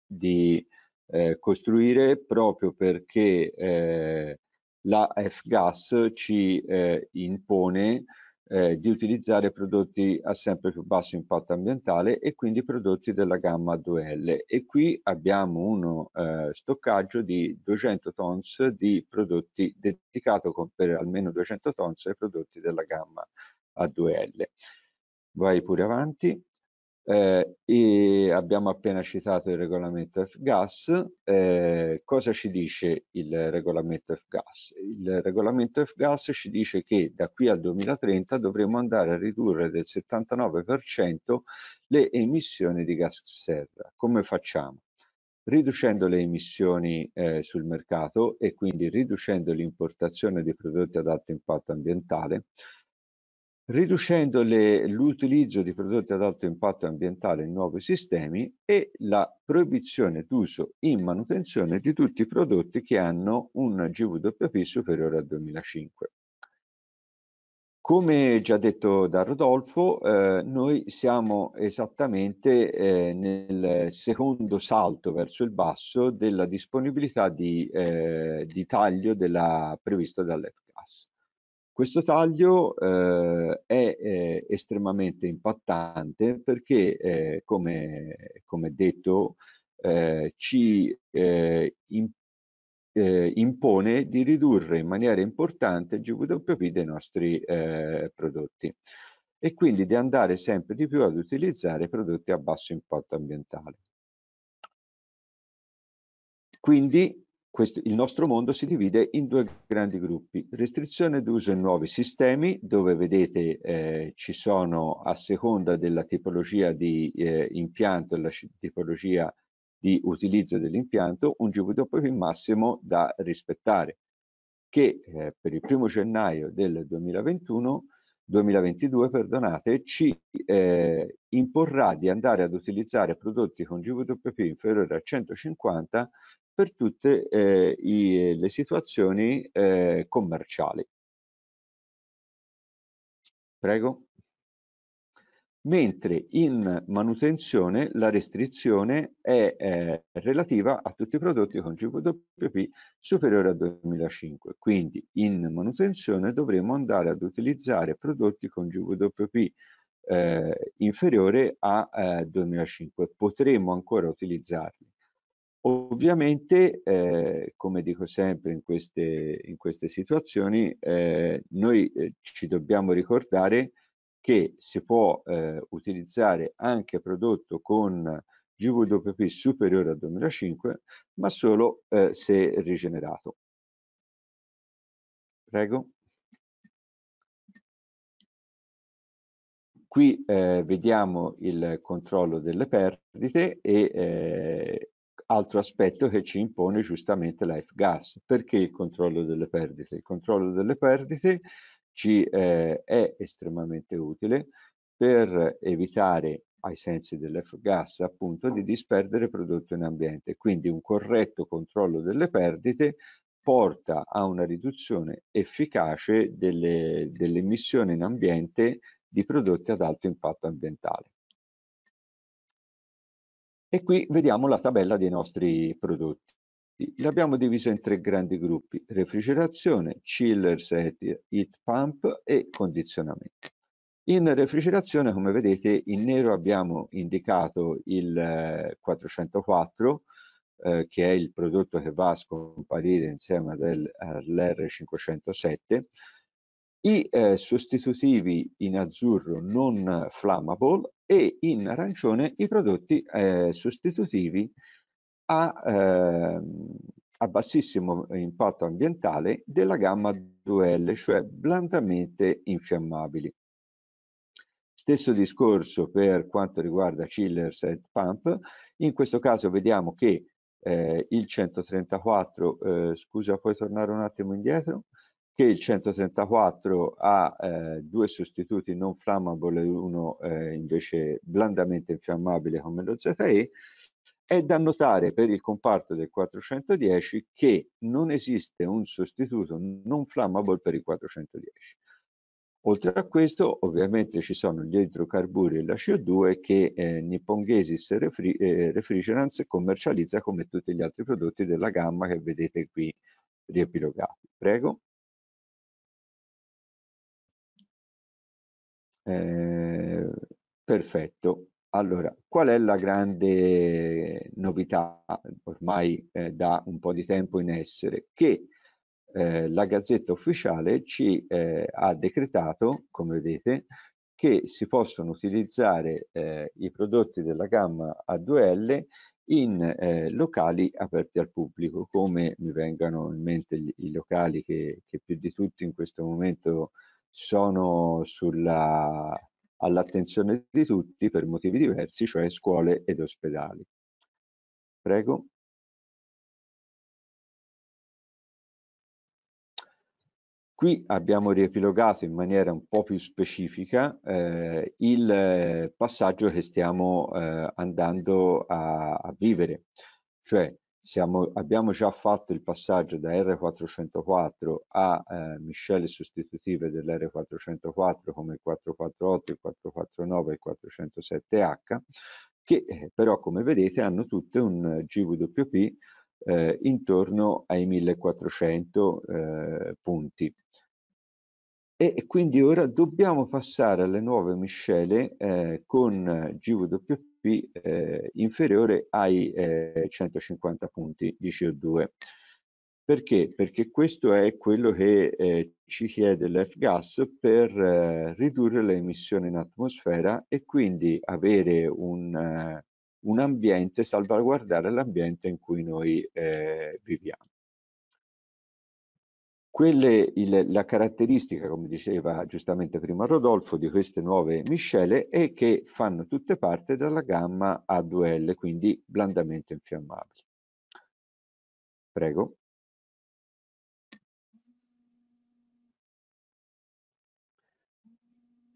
di eh, costruire proprio perché eh, la F-Gas ci eh, impone eh, di utilizzare prodotti a sempre più basso impatto ambientale e quindi prodotti della gamma 2L e qui abbiamo uno eh, stoccaggio di 200 tons di prodotti dedicato con, per almeno 200 tons ai prodotti della gamma A2L. Vai pure avanti eh, e abbiamo appena citato il regolamento FGAS. Eh, cosa ci dice il regolamento F-Gas? Il regolamento F-Gas ci dice che da qui al 2030 dovremo andare a ridurre del 79% le emissioni di gas serra. Come facciamo? Riducendo le emissioni eh, sul mercato e quindi riducendo l'importazione di prodotti ad alto impatto ambientale, riducendo l'utilizzo di prodotti ad alto impatto ambientale in nuovi sistemi e la proibizione d'uso in manutenzione di tutti i prodotti che hanno un GWP superiore al 2005. Come già detto da Rodolfo, eh, noi siamo esattamente eh, nel secondo salto verso il basso della disponibilità di, eh, di taglio della, previsto dall'EFCAS. Questo taglio eh, è, è, estremamente impattante perché, eh, come, come, detto, eh, ci eh, in, eh, impone di ridurre in maniera importante il GWP dei nostri eh, prodotti e quindi di andare sempre di più ad utilizzare prodotti a basso impatto ambientale. Quindi questo, il nostro mondo si divide in due grandi gruppi, restrizione d'uso e nuovi sistemi, dove vedete eh, ci sono a seconda della tipologia di eh, impianto e la tipologia di utilizzo dell'impianto un GWP massimo da rispettare, che eh, per il primo gennaio del 2021 2022, perdonate, ci eh, imporrà di andare ad utilizzare prodotti con GWP inferiore a 150 per tutte eh, i, le situazioni eh, commerciali. Prego. Mentre in manutenzione la restrizione è eh, relativa a tutti i prodotti con GWP superiore a 2005. Quindi in manutenzione dovremo andare ad utilizzare prodotti con GWP eh, inferiore a 2005. Eh, Potremo ancora utilizzarli Ovviamente, eh, come dico sempre in queste, in queste situazioni, eh, noi eh, ci dobbiamo ricordare che si può eh, utilizzare anche prodotto con GWP superiore a 2005, ma solo eh, se rigenerato. Prego. Qui eh, vediamo il controllo delle perdite e altro aspetto che ci impone giustamente l'IFGAS. Perché il controllo delle perdite? Il controllo delle perdite ci eh, è estremamente utile per evitare ai sensi dell'EFGAS appunto di disperdere prodotto in ambiente. Quindi un corretto controllo delle perdite porta a una riduzione efficace delle, delle in ambiente di prodotti ad alto impatto ambientale. E qui vediamo la tabella dei nostri prodotti. L'abbiamo divisa in tre grandi gruppi, refrigerazione, chillers heat pump e condizionamento. In refrigerazione, come vedete, in nero abbiamo indicato il 404, eh, eh, che è il prodotto che va a scomparire insieme all'R507. I eh, sostitutivi in azzurro non flammable e in arancione i prodotti eh, sostitutivi a, eh, a, bassissimo impatto ambientale della gamma 2L, cioè blandamente infiammabili. Stesso discorso per quanto riguarda chillers e pump, in questo caso vediamo che eh, il 134, eh, scusa puoi tornare un attimo indietro? che il 134 ha eh, due sostituti non flammable e uno eh, invece blandamente infiammabile come lo ZE, è da notare per il comparto del 410 che non esiste un sostituto non flammable per il 410. Oltre a questo, ovviamente ci sono gli idrocarburi e la CO2 che eh, Nippon Refri eh, Refrigerants commercializza come tutti gli altri prodotti della gamma che vedete qui riepilogati. Prego. Eh, perfetto. Allora, qual è la grande novità ormai eh, da un po' di tempo in essere? Che eh, la Gazzetta Ufficiale ci eh, ha decretato, come vedete, che si possono utilizzare eh, i prodotti della gamma A2L in locali aperti al pubblico, come mi vengano in mente gli, i locali che, che, più di tutti in questo momento eh, sono sulla, all'attenzione di tutti per motivi diversi, cioè scuole ed ospedali. Prego. Qui abbiamo riepilogato in maniera un po' più specifica eh, il passaggio che stiamo eh, andando a, a, vivere, cioè siamo, abbiamo già fatto il passaggio da R404 a eh, miscele sostitutive dell'R404 come il 448, il 449 e il 407H, che eh, però come vedete hanno tutte un GWP eh, intorno ai 1400 eh, punti. E, e quindi ora dobbiamo passare alle nuove miscele eh, con GWP P eh, inferiore ai eh, 150 punti di CO2. Perché? Perché questo è quello che eh, ci chiede l'F-gas per eh, ridurre le emissioni in atmosfera e quindi avere un, uh, un ambiente, salvaguardare l'ambiente in cui noi eh, viviamo. Quelle, il, la caratteristica, come diceva giustamente prima Rodolfo, di queste nuove miscele è che fanno tutte parte della gamma A2L, quindi blandamente infiammabili. Prego.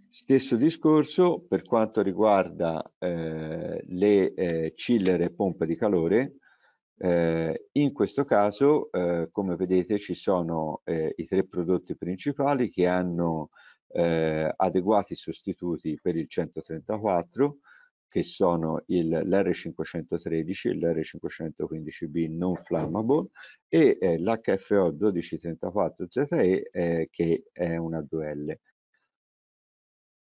Stesso discorso per quanto riguarda eh, le eh, cillere pompa di calore, eh, in questo caso, eh, come vedete, ci sono eh, i tre prodotti principali che hanno eh, adeguati sostituti per il 134, che sono l'R513, l'R515B non flammable e eh, l'HFO 1234ZE eh, che è una 2L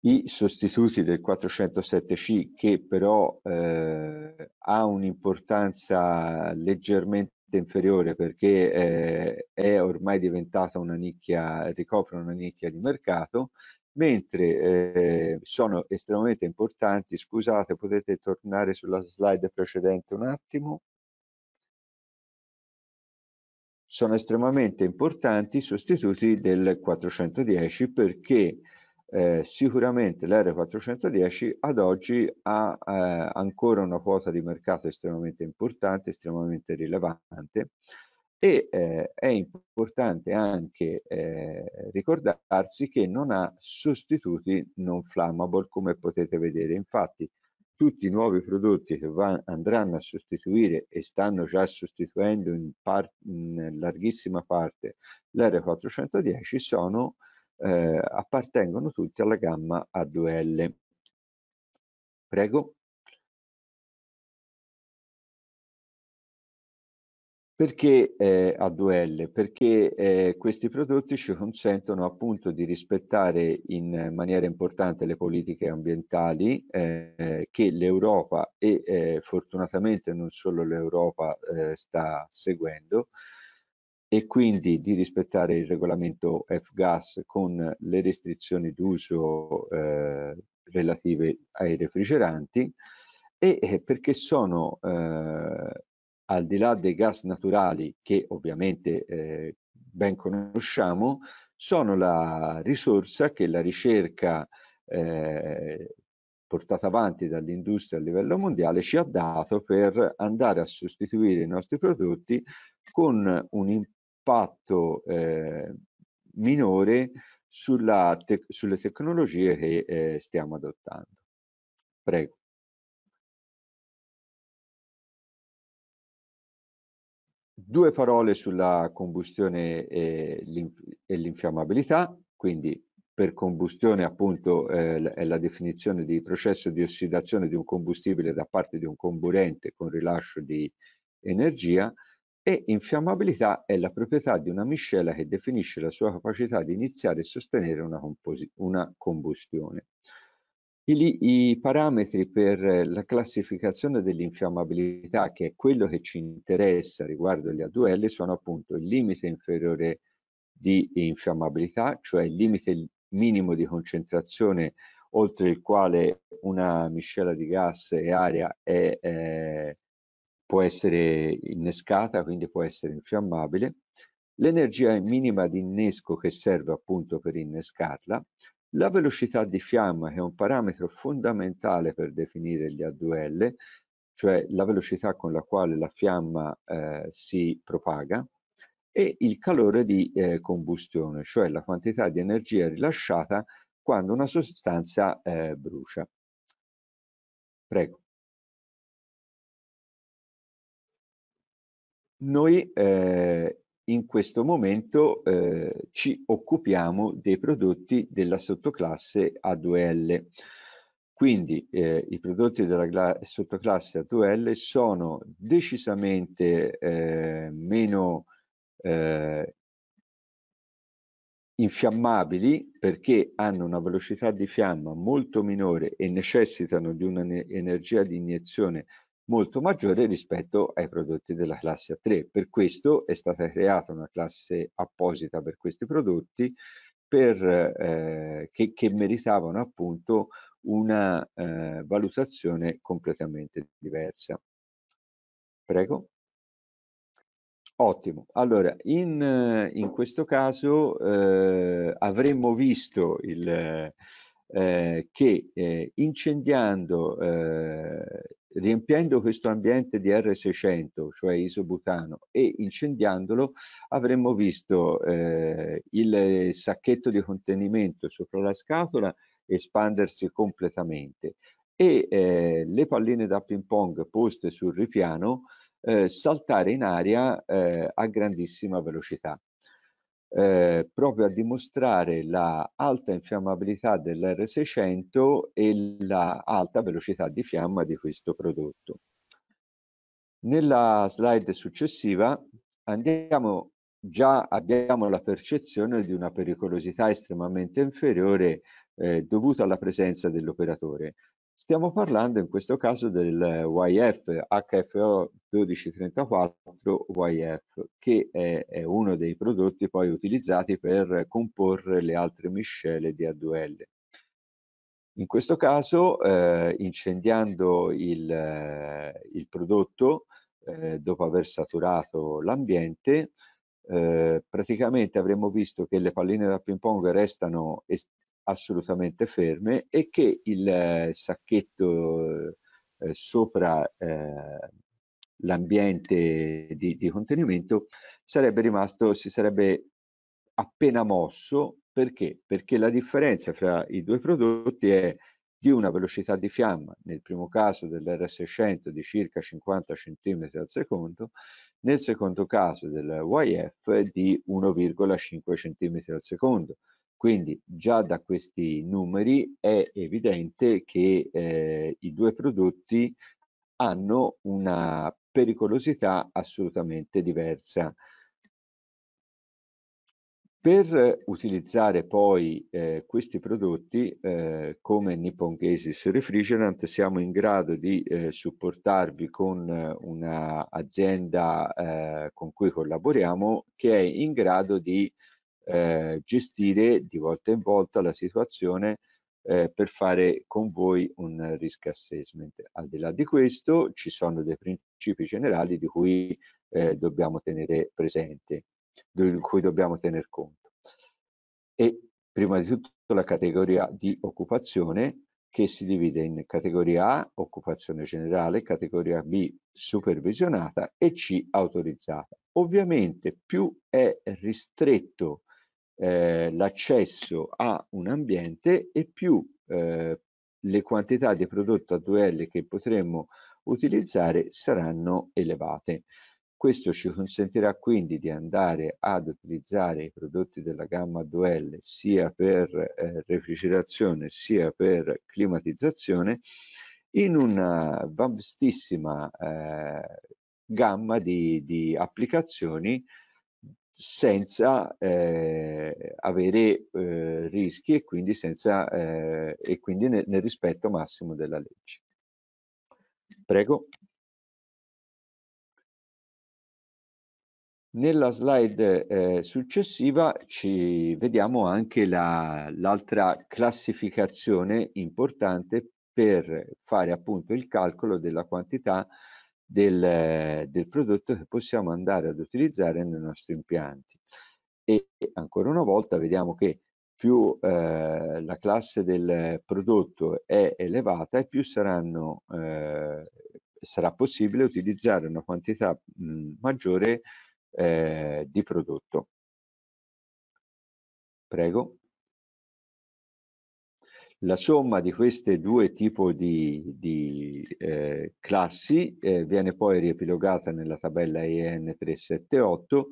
i sostituti del 407C che però eh, ha un'importanza leggermente inferiore perché eh, è ormai diventata una nicchia, ricopre una nicchia di mercato, mentre eh, sono estremamente importanti, scusate potete tornare sulla slide precedente un attimo, sono estremamente importanti i sostituti del 410 perché eh, sicuramente l'R410 ad oggi ha eh, ancora una quota di mercato estremamente importante, estremamente rilevante e eh, è importante anche eh, ricordarsi che non ha sostituti non flammable come potete vedere. Infatti tutti i nuovi prodotti che van, andranno a sostituire e stanno già sostituendo in, part, in larghissima parte l'R410 sono eh, appartengono tutti alla gamma A2L. Prego. Perché eh, A2L? Perché eh, questi prodotti ci consentono appunto di rispettare in maniera importante le politiche ambientali eh, che l'Europa e eh, fortunatamente non solo l'Europa eh, sta seguendo e quindi di rispettare il regolamento F-Gas con le restrizioni d'uso eh, relative ai refrigeranti e eh, perché sono eh, al di là dei gas naturali che ovviamente eh, ben conosciamo, sono la risorsa che la ricerca eh, portata avanti dall'industria a livello mondiale ci ha dato per andare a sostituire i nostri prodotti con un, impatto eh, minore te sulle tecnologie che eh, stiamo adottando. Prego. Due parole sulla combustione e l'infiammabilità, quindi per combustione appunto eh, è la definizione di processo di ossidazione di un combustibile da parte di un comburente con rilascio di energia e infiammabilità è la proprietà di una miscela che definisce la sua capacità di iniziare e sostenere una, una combustione. I, I, parametri per la classificazione dell'infiammabilità, che è quello che ci interessa riguardo gli A2L, sono appunto il limite inferiore di infiammabilità, cioè il limite minimo di concentrazione oltre il quale una miscela di gas e aria è eh, può essere innescata, quindi può essere infiammabile. L'energia minima di innesco che serve appunto per innescarla, la velocità di fiamma che è un parametro fondamentale per definire gli A2L, cioè la velocità con la quale la fiamma eh, si propaga, e il calore di eh, combustione, cioè la quantità di energia rilasciata quando una sostanza eh, brucia. Prego. Noi eh, in questo momento eh, ci occupiamo dei prodotti della sottoclasse A2L. Quindi eh, i prodotti della sottoclasse A2L sono decisamente eh, meno eh, infiammabili perché hanno una velocità di fiamma molto minore e necessitano di un'energia di iniezione molto maggiore rispetto ai prodotti della classe A3. Per questo è stata creata una classe apposita per questi prodotti per, eh, che, che, meritavano appunto una eh, valutazione completamente diversa. Prego. Ottimo, allora in, in questo caso eh, avremmo visto il, eh, che eh, incendiando eh, Riempiendo questo ambiente di R600, cioè isobutano, e incendiandolo avremmo visto eh, il sacchetto di contenimento sopra la scatola espandersi completamente e eh, le palline da ping pong poste sul ripiano eh, saltare in aria eh, a grandissima velocità eh, proprio a dimostrare la alta infiammabilità dell'R600 e la alta velocità di fiamma di questo prodotto. Nella slide successiva andiamo, già abbiamo la percezione di una pericolosità estremamente inferiore eh, dovuta alla presenza dell'operatore. Stiamo parlando in questo caso del YF HFO 1234 YF, che è, è uno dei prodotti poi utilizzati per comporre le altre miscele di A2L. In questo caso, eh, incendiando il, eh, il prodotto, eh, dopo aver saturato l'ambiente, eh, praticamente avremmo visto che le palline da ping pong restano assolutamente ferme e che il eh, sacchetto eh, sopra eh, l'ambiente di, di, contenimento sarebbe rimasto, si sarebbe appena mosso perché? Perché la differenza fra i due prodotti è di una velocità di fiamma, nel primo caso dell'R600 di circa 50 cm al secondo, nel secondo caso del YF di 1,5 cm al secondo quindi già da questi numeri è evidente che eh, i due prodotti hanno una pericolosità assolutamente diversa. Per utilizzare poi eh, questi prodotti eh, come Nippon Gases Refrigerant siamo in grado di eh, supportarvi con un'azienda eh, con cui collaboriamo che è in grado di eh, gestire di volta in volta la situazione eh, per fare con voi un risk assessment. Al di là di questo ci sono dei principi generali di cui eh, dobbiamo tenere presente, di cui dobbiamo tener conto. E prima di tutto la categoria di occupazione che si divide in categoria A, occupazione generale, categoria B, supervisionata e C, autorizzata. Ovviamente più è ristretto eh, l'accesso a un ambiente e più eh, le quantità di prodotto A2L che potremmo utilizzare saranno elevate. Questo ci consentirà quindi di andare ad utilizzare i prodotti della gamma 2L sia per eh, refrigerazione sia per climatizzazione in una vastissima eh, gamma di, di applicazioni senza eh, avere eh, rischi e quindi, senza, eh, e quindi nel, nel, rispetto massimo della legge. Prego. Nella slide eh, successiva ci vediamo anche l'altra la, classificazione importante per fare appunto il calcolo della quantità eh, del, del prodotto che possiamo andare ad utilizzare nei nostri impianti. E ancora una volta vediamo che più eh, la classe del prodotto è elevata e più saranno, eh, sarà possibile utilizzare una quantità mh, mm, maggiore eh, di prodotto. Prego. La somma di questi due tipi di, di eh, classi eh, viene poi riepilogata nella tabella EN 378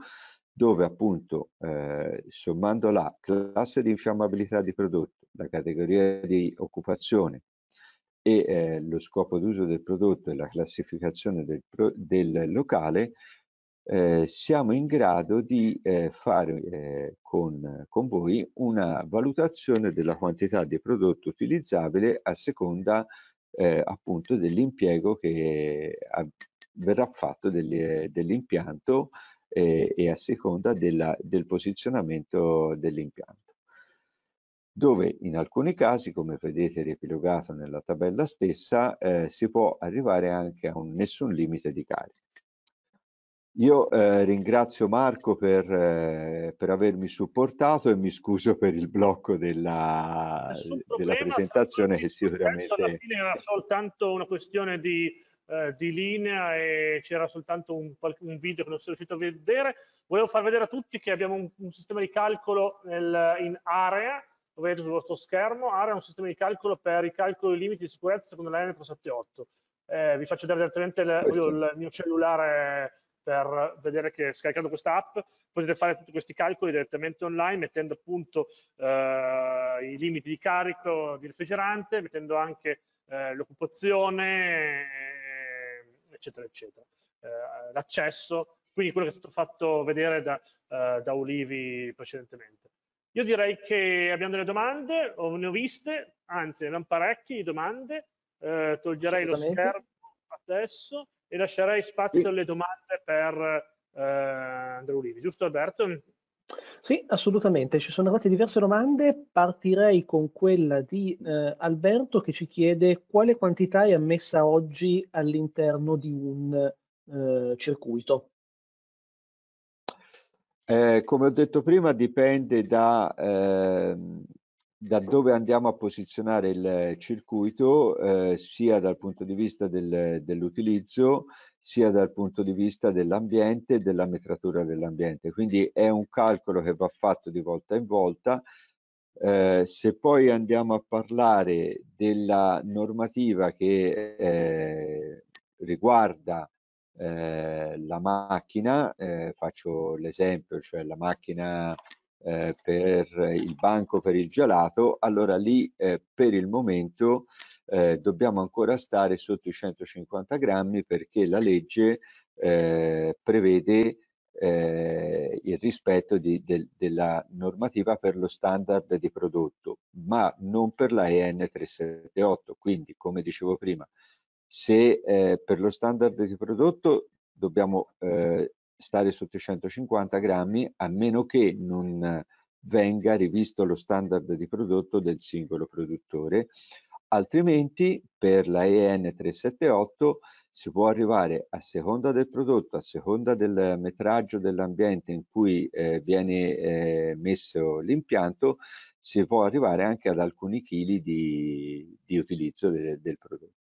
dove appunto eh, sommando la classe di infiammabilità di prodotto, la categoria di occupazione e eh, lo scopo d'uso del prodotto e la classificazione del, del locale eh, siamo in grado di eh, fare eh, con, con, voi una valutazione della quantità di prodotto utilizzabile a seconda eh, appunto dell'impiego che verrà fatto delle, dell'impianto eh, e a seconda della, del posizionamento dell'impianto dove in alcuni casi, come vedete riepilogato nella tabella stessa, eh, si può arrivare anche a un nessun limite di carica. Io eh, ringrazio Marco per, eh, per, avermi supportato e mi scuso per il blocco della, della presentazione che sicuramente... Alla fine era soltanto una questione di, eh, di linea e c'era soltanto un, un, video che non sono riuscito a vedere. Volevo far vedere a tutti che abbiamo un, un sistema di calcolo nel, in area, lo vedete sul vostro schermo, area è un sistema di calcolo per il calcolo dei limiti di sicurezza secondo l'AN378. Eh, vi faccio vedere direttamente il, il mio cellulare per vedere che scaricando questa app potete fare tutti questi calcoli direttamente online mettendo appunto eh, i limiti di carico di refrigerante, mettendo anche eh, l'occupazione, eh, eccetera, eccetera, eh, l'accesso, quindi quello che è stato fatto vedere da, eh, da Olivi precedentemente. Io direi che abbiamo delle domande, o ne ho viste, anzi ne abbiamo parecchie di domande, eh, toglierei lo schermo adesso e lascerei spazio alle domande per eh, Andrew Livi, giusto Alberto? Sì, assolutamente. Ci sono arrivate diverse domande. Partirei con quella di eh, Alberto che ci chiede quale quantità è ammessa oggi all'interno di un eh, circuito. Eh, come ho detto prima, dipende da, ehm, da dove andiamo a posizionare il circuito eh, sia dal punto di vista del, dell'utilizzo sia dal punto di vista dell'ambiente e della metratura dell'ambiente. Quindi è un calcolo che va fatto di volta in volta. Eh, se poi andiamo a parlare della normativa che eh, riguarda eh, la macchina, eh, faccio l'esempio, cioè la macchina eh, per il banco per il gelato, allora lì eh, per il momento eh, dobbiamo ancora stare sotto i 150 grammi perché la legge eh, prevede eh, il rispetto di, de, della normativa per lo standard di prodotto, ma non per la EN 378. Quindi, come dicevo prima, se eh, per lo standard di prodotto dobbiamo eh, stare sotto i 150 grammi a meno che non venga rivisto lo standard di prodotto del singolo produttore altrimenti per la EN 378 si può arrivare a seconda del prodotto, a seconda del metraggio dell'ambiente in cui eh, viene eh, messo l'impianto, si può arrivare anche ad alcuni chili di, di utilizzo de, del prodotto.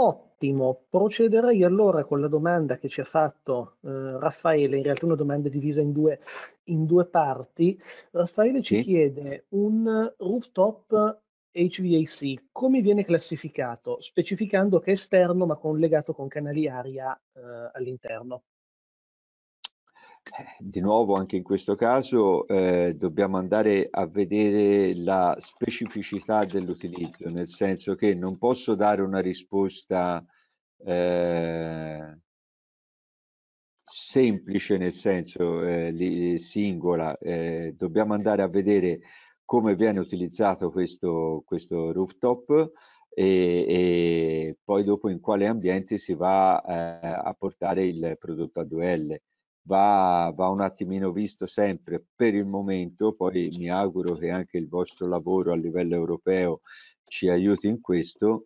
Ottimo, procederei allora con la domanda che ci ha fatto eh, Raffaele, in realtà una domanda divisa in due, in due parti. Raffaele ci sì. chiede un rooftop HVAC come viene classificato, specificando che è esterno ma collegato con canali aria eh, all'interno. Eh, di nuovo, anche in questo caso, eh, dobbiamo andare a vedere la specificità dell'utilizzo, nel senso che non posso dare una risposta eh, semplice, nel senso eh, singola. Eh, dobbiamo andare a vedere come viene utilizzato questo, questo rooftop e, e, poi dopo in quale ambiente si va eh, a portare il prodotto a 2L va, va un attimino visto sempre per il momento, poi mi auguro che anche il vostro lavoro a livello europeo ci aiuti in questo,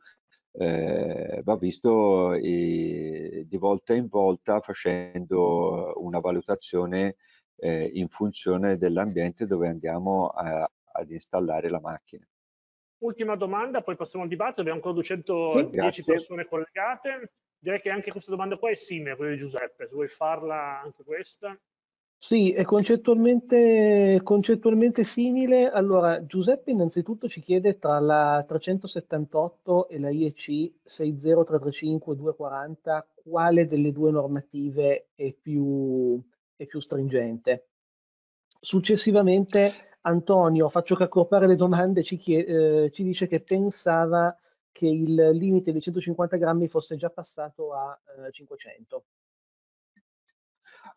eh, va visto eh, di volta in volta facendo una valutazione eh, in funzione dell'ambiente dove andiamo a, ad installare la macchina. Ultima domanda, poi passiamo al dibattito, abbiamo ancora 210 sì, persone collegate. Direi che anche questa domanda qua è simile a quella di Giuseppe, se vuoi farla anche questa. Sì, è concettualmente, concettualmente simile. Allora, Giuseppe innanzitutto ci chiede tra la 378 e la IEC 60335 240 quale delle due normative è più, è più stringente. Successivamente Antonio, faccio che accorpare le domande, ci, chiede, eh, ci dice che pensava che il limite di 150 grammi fosse già passato a eh, 500.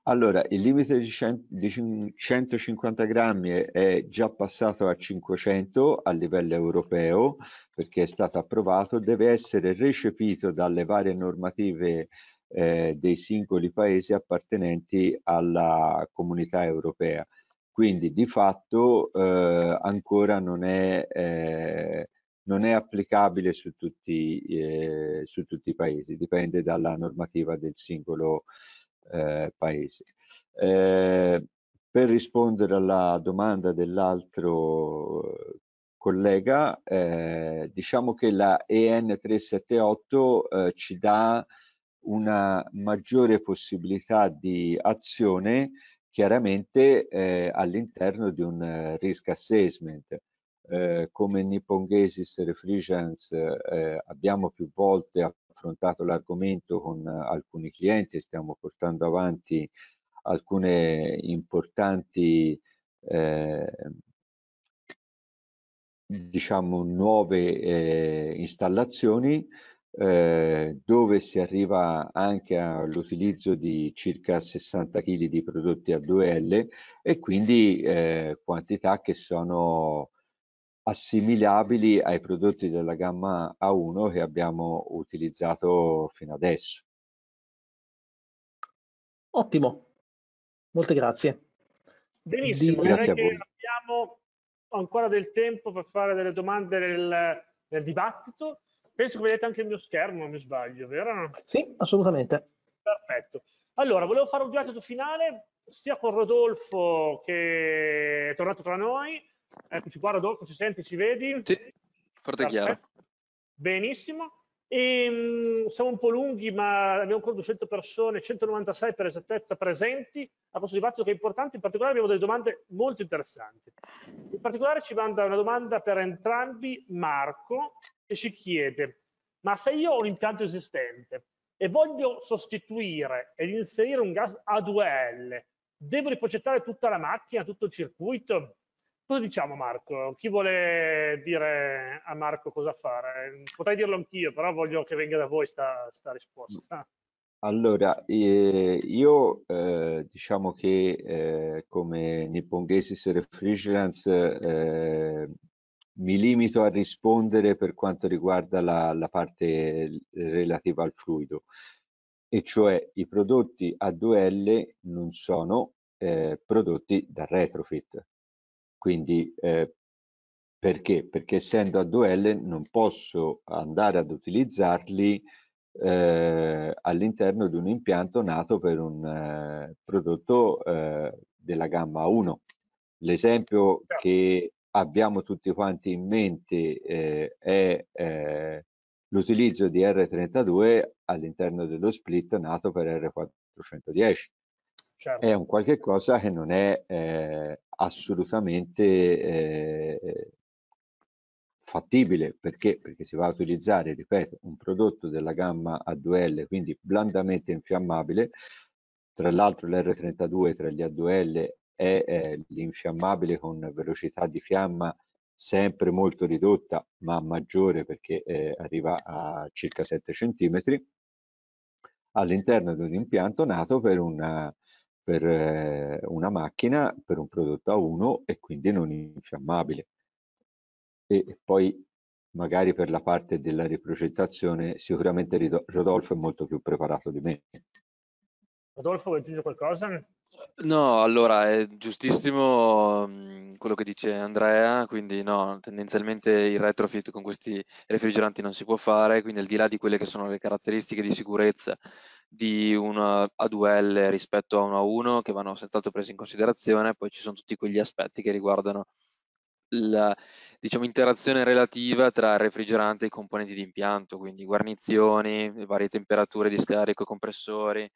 Allora, il limite di, cent- di 150 grammi è già passato a 500 a livello europeo perché è stato approvato, deve essere recepito dalle varie normative eh, dei singoli paesi appartenenti alla comunità europea. Quindi di fatto eh, ancora non è eh, non è applicabile su tutti, eh, su tutti i paesi, dipende dalla normativa del singolo eh, paese. Eh, per rispondere alla domanda dell'altro collega, eh, diciamo che la EN 378 eh, ci dà una maggiore possibilità di azione chiaramente eh, all'interno di un risk assessment eh, come Nippongesis Refrigerants eh, abbiamo più volte affrontato l'argomento con eh, alcuni clienti e stiamo portando avanti alcune importanti eh, diciamo nuove eh, installazioni eh, dove si arriva anche all'utilizzo di circa 60 kg di prodotti A2L e quindi eh, quantità che sono assimilabili ai prodotti della gamma A1 che abbiamo utilizzato fino adesso. Ottimo, molte grazie. Benissimo, direi che abbiamo ancora del tempo per fare delle domande nel, nel dibattito. Penso che vedete anche il mio schermo, non mi sbaglio, vero? Sì, assolutamente. Perfetto. Allora, volevo fare un dibattito finale sia con Rodolfo che è tornato tra noi, Eccoci qua Rodolfo, ci senti, ci vedi? Sì, forte e chiaro. Benissimo. E, ehm, mh, siamo un po' lunghi, ma abbiamo ancora 200 persone, 196 per esattezza presenti a questo dibattito che è importante. In particolare abbiamo delle domande molto interessanti. In particolare ci manda una domanda per entrambi Marco che ci chiede ma se io ho un impianto esistente e voglio sostituire ed inserire un gas A2L, devo riprogettare tutta la macchina, tutto il circuito? Cosa diciamo Marco? Chi vuole dire a Marco cosa fare? Potrei dirlo anch'io, però voglio che venga da voi questa risposta. Allora, eh, io eh, diciamo che eh, come nippongesis refrigerance eh, mi limito a rispondere per quanto riguarda la, la parte relativa al fluido, e cioè i prodotti a 2L non sono eh, prodotti da retrofit, quindi eh, perché? Perché essendo a 2L non posso andare ad utilizzarli eh, all'interno di un impianto nato per un eh, prodotto eh, della gamma 1. L'esempio che abbiamo tutti quanti in mente eh, è eh, l'utilizzo di R32 all'interno dello split nato per R410. Certo. È un qualche cosa che non è eh, assolutamente eh, fattibile perché? perché si va a utilizzare, ripeto, un prodotto della gamma A2L, quindi blandamente infiammabile. Tra l'altro l'R32 tra gli A2L è eh, l'infiammabile con velocità di fiamma sempre molto ridotta ma maggiore perché eh, arriva a circa 7 cm all'interno di un impianto nato per una per eh, una macchina, per un prodotto a uno e quindi non infiammabile. E poi magari per la parte della riprogettazione sicuramente Rodolfo è molto più preparato di me. Rodolfo vuoi aggiungere qualcosa? No, allora è giustissimo mhmm, quello che dice Andrea, quindi no, tendenzialmente il retrofit con questi refrigeranti non si può fare, quindi al di là di quelle che sono le caratteristiche di sicurezza di una A2L rispetto a una 1 che vanno senz'altro presi in considerazione, poi ci sono tutti quegli aspetti che riguardano la diciamo, interazione relativa tra refrigerante e componenti di impianto, quindi guarnizioni, varie temperature di scarico, compressori,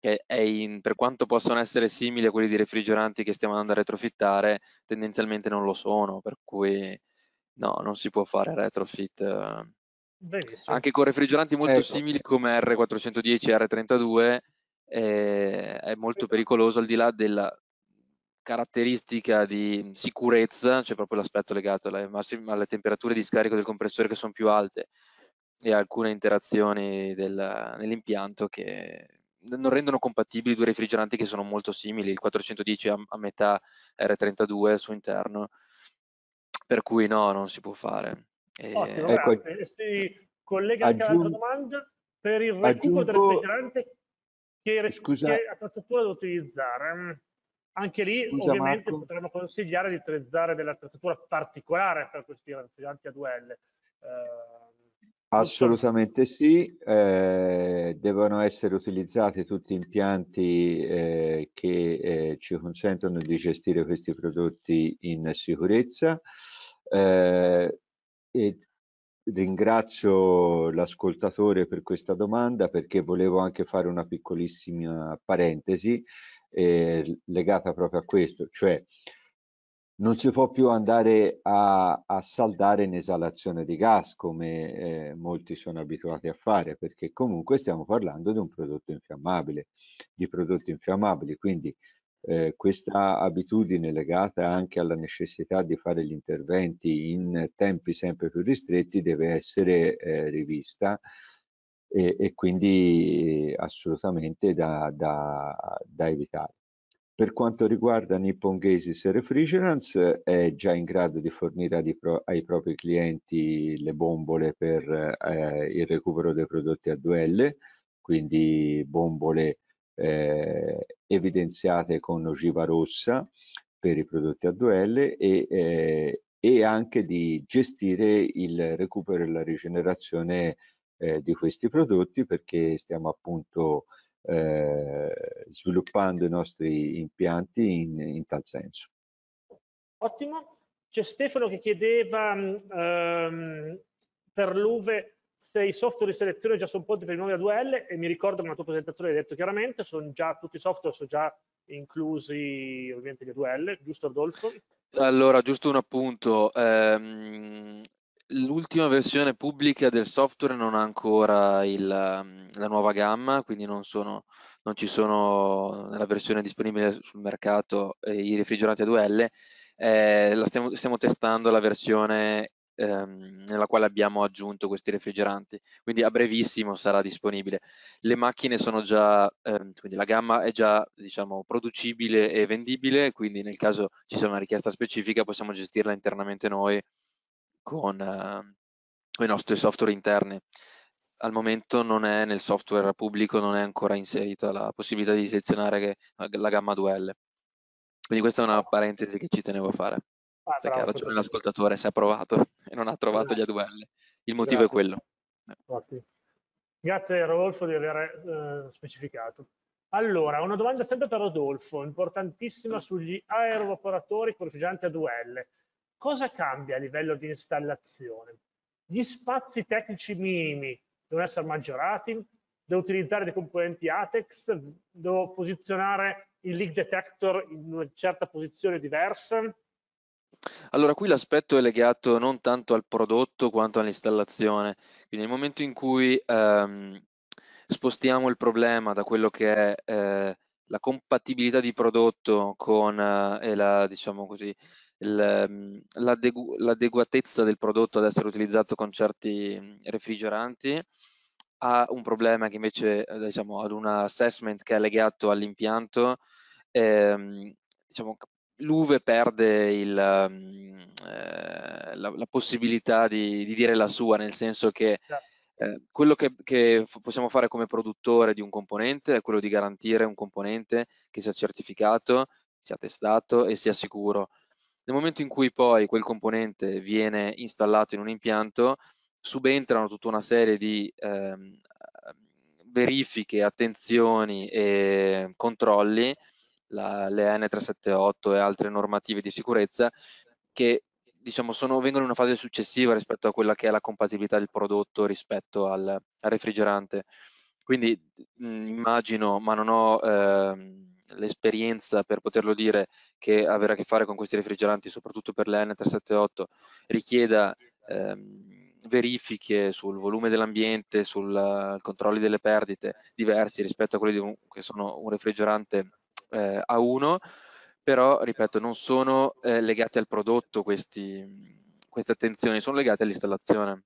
che in, per quanto possono essere simili a quelli di refrigeranti che stiamo andando a retrofittare, tendenzialmente non lo sono, per cui no, non si può fare retrofit eh, Benissimo. anche con refrigeranti molto ecco. simili come R410 e R32 eh, è molto esatto. pericoloso al di là della caratteristica di sicurezza, cioè proprio l'aspetto legato alle, massime, alle temperature di scarico del compressore che sono più alte e alcune interazioni nell'impianto che non rendono compatibili due refrigeranti che sono molto simili, il 410 a, a metà R32 al suo interno, per cui no, non si può fare. Ottimo, eh, ecco, grazie. Si collega anche all'altra domanda per il recupero del refrigerante che, scusa, che attrezzatura da utilizzare. Anche lì scusa, ovviamente Marco. potremmo consigliare di utilizzare dell'attrezzatura particolare per questi refrigeranti a duelle. Eh, Assolutamente sì, eh, devono essere utilizzati tutti impianti eh, che eh, ci consentono di gestire questi prodotti in sicurezza. Eh, e ringrazio l'ascoltatore per questa domanda perché volevo anche fare una piccolissima parentesi eh, legata proprio a questo, cioè non si può più andare a, a saldare in esalazione di gas come eh, molti sono abituati a fare perché comunque stiamo parlando di un prodotto infiammabile, di prodotti infiammabili, quindi eh, questa abitudine legata anche alla necessità di fare gli interventi in tempi sempre più ristretti deve essere eh, rivista e, e, quindi assolutamente da, da, da, evitare. Per quanto riguarda Nippon Gases Refrigerants, è già in grado di fornire ai, pro, ai propri clienti le bombole per eh, il recupero dei prodotti a duelle, quindi bombole eh, evidenziate con ogiva rossa per i prodotti a 2L e, eh, e anche di gestire il recupero e la rigenerazione eh, di questi prodotti perché stiamo appunto eh, sviluppando i nostri impianti in, in tal senso. Ottimo, c'è Stefano che chiedeva um, per l'UVE se i software di selezione già sono pronti per i nuovi A2L, e mi ricordo che nella tua presentazione hai detto chiaramente, sono già, tutti i software sono già inclusi ovviamente gli A2L, giusto Rodolfo? Allora, giusto un appunto, ehm, l'ultima versione pubblica del software non ha ancora il, la nuova gamma, quindi non, sono, non ci sono nella versione disponibile sul mercato eh, i refrigeranti a duelle, eh, stiamo, stiamo, testando la versione ehm, nella quale abbiamo aggiunto questi refrigeranti, quindi a brevissimo sarà disponibile. Le macchine sono già, ehm, quindi la gamma è già diciamo, producibile e vendibile, quindi nel caso ci sia una richiesta specifica possiamo gestirla internamente noi con, eh, con i nostri software interni al momento non è nel software pubblico, non è ancora inserita la possibilità di selezionare la gamma 2L. Quindi questa è una parentesi che ci tenevo a fare. Ah, perché ha ragione l'ascoltatore si è provato e non ha trovato gli A2L. Il motivo Grazie. è quello. Eh. Infatti. Grazie Rodolfo di aver eh, specificato. Allora, una domanda sempre per Rodolfo, importantissima sugli aerovaporatori A2L. Cosa cambia a livello di installazione? Gli spazi tecnici minimi devono essere maggiorati? Devo utilizzare dei componenti ATEX? Devo posizionare il leak detector in una certa posizione diversa? Allora, qui l'aspetto è legato non tanto al prodotto quanto all'installazione, quindi nel momento in cui ehm, spostiamo il problema da quello che è eh, la compatibilità di prodotto con eh, la, diciamo così, ehm, l'adegu- l'adeguatezza del prodotto ad essere utilizzato con certi mm, refrigeranti a un problema che invece eh, diciamo ad un assessment che è legato all'impianto ehm, diciamo, l'Uve perde il, ehm, eh, la, la, possibilità di, di, dire la sua, nel senso che esatto. eh, quello che, che, possiamo fare come produttore di un componente è quello di garantire un componente che sia certificato, sia testato e sia sicuro. Nel momento in cui poi quel componente viene installato in un impianto, subentrano tutta una serie di eh, verifiche, attenzioni e controlli la, le N378 e altre normative di sicurezza che diciamo, sono, vengono in una fase successiva rispetto a quella che è la compatibilità del prodotto rispetto al, al refrigerante. Quindi mh, mm, immagino, ma non ho eh, l'esperienza per poterlo dire, che avere a che fare con questi refrigeranti, soprattutto per le N378, richieda eh, verifiche sul volume dell'ambiente, sui controlli delle perdite diversi rispetto a quelli un, che sono un refrigerante eh, A1, però ripeto non sono eh, legati al prodotto questi, queste attenzioni, sono legate all'installazione.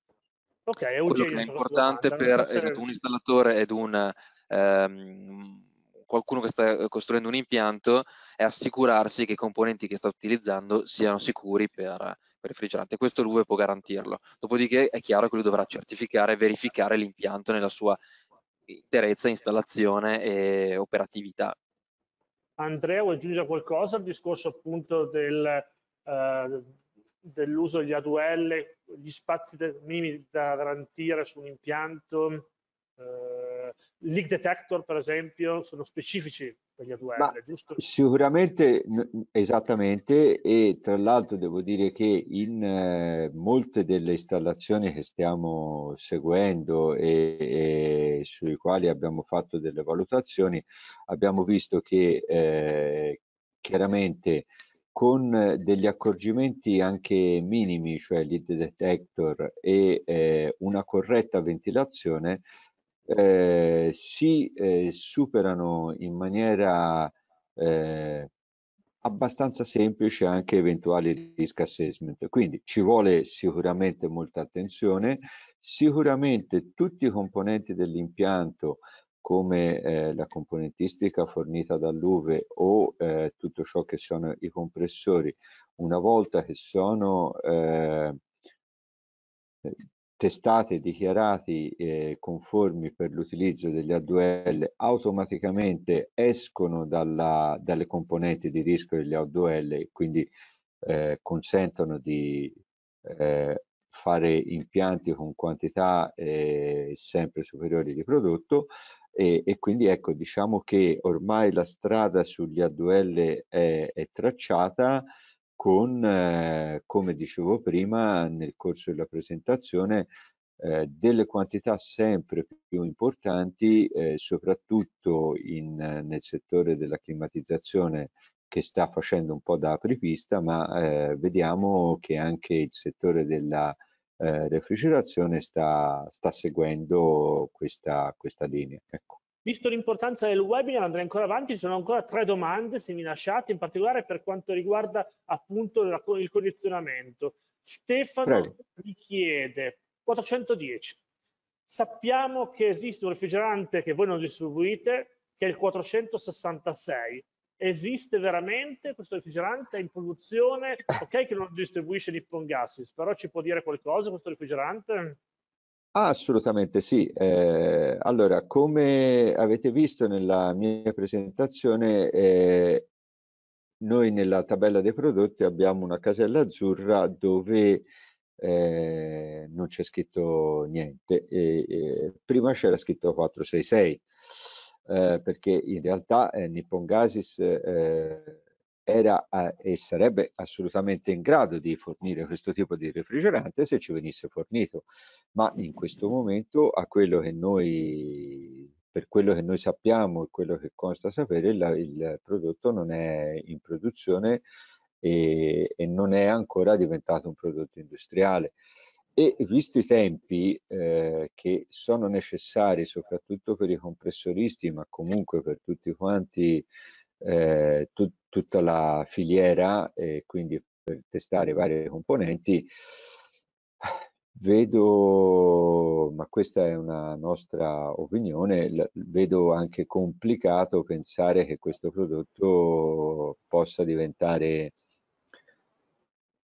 Okay, Quello che è importante per esatto, un installatore ed un... Ehm, qualcuno che sta costruendo un impianto è assicurarsi che i componenti che sta utilizzando siano sicuri per, per refrigerante. Questo lui può garantirlo. Dopodiché è chiaro che lui dovrà certificare e verificare l'impianto nella sua interezza, installazione e operatività. Andrea vuoi aggiungere qualcosa al discorso appunto del, eh, dell'uso degli ADL, gli spazi minimi da garantire su un impianto? Eh, leak detector, per esempio, sono specifici per gli ADL, giusto? Sicuramente, esattamente, e tra l'altro devo dire che in eh, molte delle installazioni che stiamo seguendo e, e, sui quali abbiamo fatto delle valutazioni, abbiamo visto che eh, chiaramente con degli accorgimenti anche minimi, cioè lead detector e eh, una corretta ventilazione, eh, si eh, superano in maniera eh, abbastanza semplice anche eventuali risk assessment. Quindi ci vuole sicuramente molta attenzione, sicuramente tutti i componenti dell'impianto come eh, la componentistica fornita dall'UVE o eh, tutto ciò che sono i compressori, una volta che sono eh, testate dichiarati eh, conformi per l'utilizzo degli A2L automaticamente escono dalla, dalle componenti di rischio degli A2L e quindi eh, consentono di eh, fare impianti con quantità eh, sempre superiori di prodotto e, e, quindi ecco diciamo che ormai la strada sugli a ADL è, è tracciata con, eh, come dicevo prima nel corso della presentazione, eh, delle quantità sempre più importanti, eh, soprattutto in, eh, nel settore della climatizzazione che sta facendo un po' da apripista, ma eh, vediamo che anche il settore della eh, refrigerazione sta, sta seguendo questa, questa linea. Ecco. Visto l'importanza del webinar andrei ancora avanti, ci sono ancora tre domande se mi lasciate, in particolare per quanto riguarda appunto la, il condizionamento. Stefano Prego. mi chiede 410. Sappiamo che esiste un refrigerante che voi non distribuite, che è il 466. Esiste veramente questo refrigerante in produzione? Ok che non distribuisce Nippon Gases, però ci può dire qualcosa questo refrigerante? Assolutamente sì. Eh, allora, come avete visto nella mia presentazione, eh, noi nella tabella dei prodotti abbiamo una casella azzurra dove eh, non c'è scritto niente. E, prima c'era scritto 466, eh, perché in realtà eh, Nippon Gases eh, era eh, e sarebbe assolutamente in grado di fornire questo tipo di refrigerante se ci venisse fornito, ma in questo momento a quello che noi per quello che noi sappiamo e quello che consta sapere, il, il, prodotto non è in produzione e, e, non è ancora diventato un prodotto industriale. E visti i tempi eh, che sono necessari soprattutto per i compressoristi, ma comunque per tutti quanti eh, tut tutta la filiera e quindi per testare varie componenti. Vedo, ma questa è una nostra opinione, vedo anche complicato pensare che questo prodotto possa diventare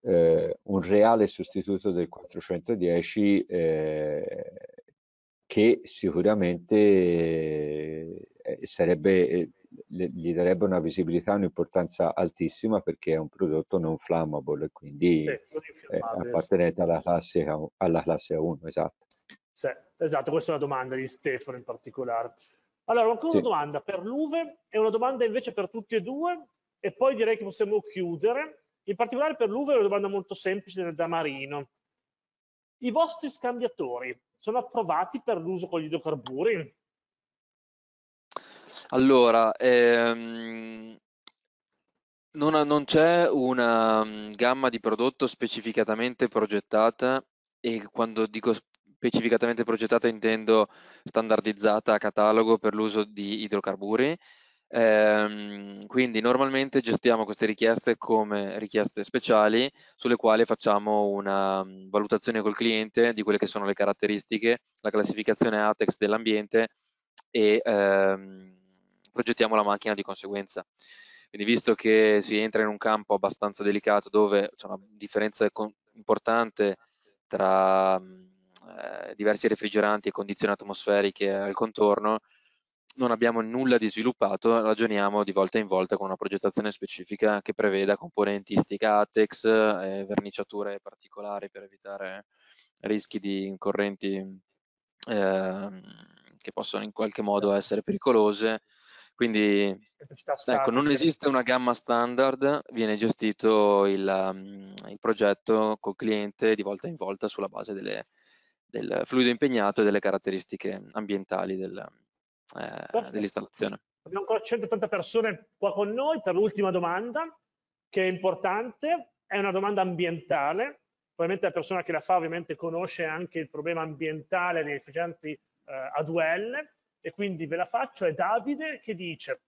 eh, un reale sostituto del 410 eh, che sicuramente eh, sarebbe eh, gli darebbe una visibilità e un'importanza altissima perché è un prodotto non flammable e quindi eh, sì, appartenente alla classe, alla classe 1, esatto. Sì, esatto, questa è una domanda di Stefano in particolare. Allora, ancora sì. una domanda per l'Uve e una domanda invece per tutti e due e poi direi che possiamo chiudere. In particolare per l'Uve è una domanda molto semplice da Marino. I vostri scambiatori sono approvati per l'uso con gli idrocarburi? Allora, ehm, non, non c'è una mm, gamma di prodotto specificatamente progettata e quando dico specificatamente progettata intendo standardizzata a catalogo per l'uso di idrocarburi. Ehm, quindi normalmente gestiamo queste richieste come richieste speciali sulle quali facciamo una mm, valutazione col cliente di quelle che sono le caratteristiche, la classificazione ATEX dell'ambiente e ehm, progettiamo la macchina di conseguenza. Quindi visto che si entra in un campo abbastanza delicato dove c'è una differenza importante tra eh, diversi refrigeranti e condizioni atmosferiche al contorno, non abbiamo nulla di sviluppato, ragioniamo di volta in volta con una progettazione specifica che preveda componenti sticatex, eh, verniciature particolari per evitare rischi di correnti eh, che possono in qualche modo essere pericolose, quindi ecco, non esiste una gamma standard, viene gestito il, mm, il, progetto col cliente di volta in volta sulla base delle, del fluido impegnato e delle caratteristiche ambientali del, eh, dell'installazione. Abbiamo ancora 180 persone qua con noi per l'ultima domanda, che è importante, è una domanda ambientale, probabilmente la persona che la fa ovviamente conosce anche il problema ambientale dei efficienti eh, A2L, e quindi ve la faccio, è Davide che dice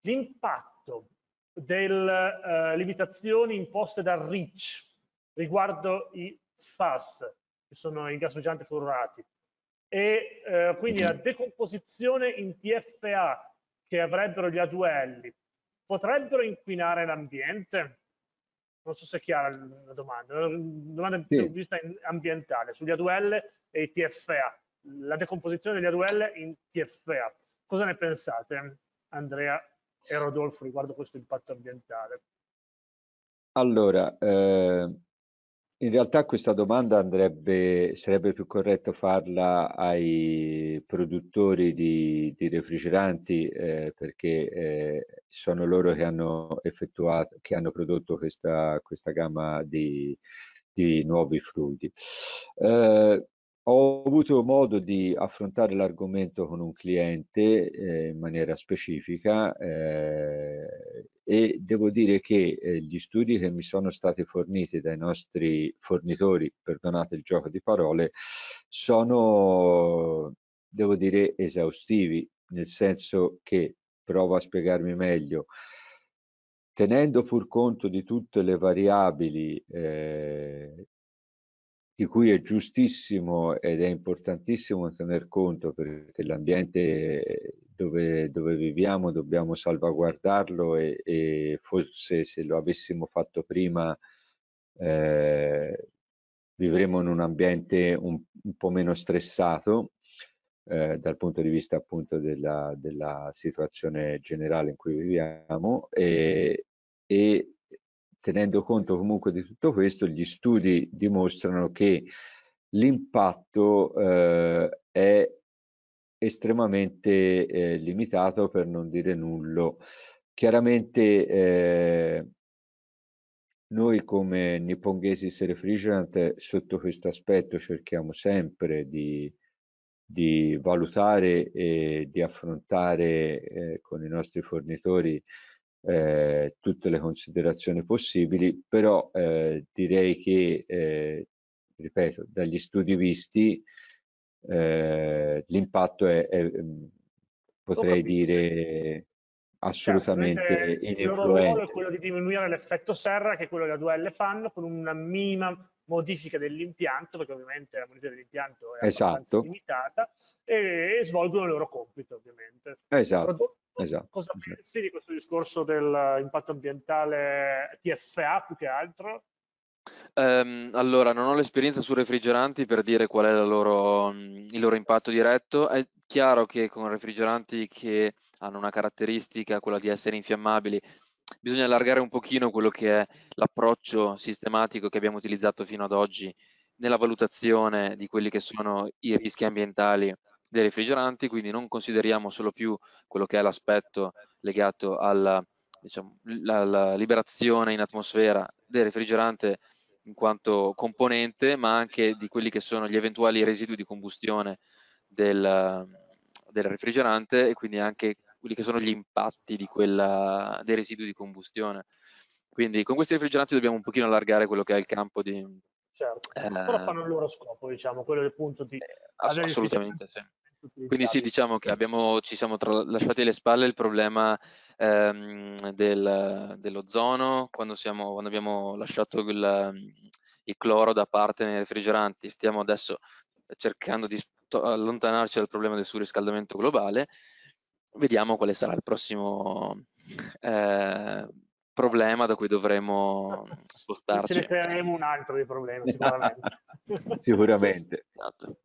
l'impatto delle eh, limitazioni imposte dal RICH riguardo i FAS, che sono i gasoggianti fluorati, e eh, quindi la decomposizione in TFA che avrebbero gli A2L potrebbero inquinare l'ambiente? Non so se è chiara la domanda, una domanda sì. vista ambientale, sugli A2L e i TFA la decomposizione degli ADL in TFA. Cosa ne pensate, Andrea e Rodolfo, riguardo questo impatto ambientale? Allora, eh, in realtà questa domanda andrebbe, sarebbe più corretto farla ai produttori di, di refrigeranti eh, perché eh, sono loro che hanno effettuato, che hanno prodotto questa, questa gamma di, di nuovi fluidi. Eh, ho avuto modo di affrontare l'argomento con un cliente eh, in maniera specifica eh, e devo dire che eh, gli studi che mi sono stati forniti dai nostri fornitori, perdonate il gioco di parole, sono, devo dire, esaustivi, nel senso che, provo a spiegarmi meglio, tenendo pur conto di tutte le variabili eh, di cui è giustissimo ed è importantissimo tener conto perché l'ambiente dove, dove viviamo dobbiamo salvaguardarlo e, e, forse se lo avessimo fatto prima eh, vivremmo in un ambiente un, un po' meno stressato eh, dal punto di vista appunto della, della situazione generale in cui viviamo e, e tenendo conto comunque di tutto questo, gli studi dimostrano che l'impatto eh, è estremamente eh, limitato per non dire nullo. Chiaramente eh, noi come nippongesis refrigerant sotto questo aspetto cerchiamo sempre di, di valutare e di affrontare eh, con i nostri fornitori eh, tutte le considerazioni possibili, però eh, direi che, eh, ripeto, dagli studi visti eh, l'impatto è, è mm, potrei dire, certo, assolutamente certo, Il loro ruolo è quello di diminuire l'effetto serra che quello della 2L fanno con una minima modifica dell'impianto, perché ovviamente la modifica dell'impianto è esatto. limitata, e, e, svolgono il loro compito ovviamente. Esatto. Prodotti esatto, cosa esatto. pensi di questo discorso dell'impatto eh, ambientale TFA più che altro? Um, allora, non ho l'esperienza su refrigeranti per dire qual è loro, mm, il loro impatto diretto. È chiaro che con refrigeranti che hanno una caratteristica, quella di essere infiammabili, bisogna allargare un pochino quello che è l'approccio sistematico che abbiamo utilizzato fino ad oggi nella valutazione di quelli che sono i rischi ambientali dei refrigeranti, quindi non consideriamo solo più quello che è l'aspetto legato alla, diciamo, alla liberazione in atmosfera del refrigerante in quanto componente, ma anche di quelli che sono gli eventuali residui di combustione del, del refrigerante e quindi anche quelli che sono gli impatti quella, dei residui di combustione. Quindi con questi refrigeranti dobbiamo un pochino allargare quello che è il campo di... Certo, eh, però fanno il loro scopo, diciamo, quello del punto di... Eh, ass assolutamente, sì. Quindi sì, diciamo che abbiamo, ci siamo tra, lasciati alle spalle il problema ehm, del, dell'ozono quando, siamo, quando, abbiamo lasciato il, il, cloro da parte nei refrigeranti. Stiamo adesso cercando di allontanarci dal problema del surriscaldamento globale. Vediamo quale sarà il prossimo eh, problema da cui dovremo spostarci. Ce ne creeremo un altro di problemi sicuramente. sicuramente. Esatto.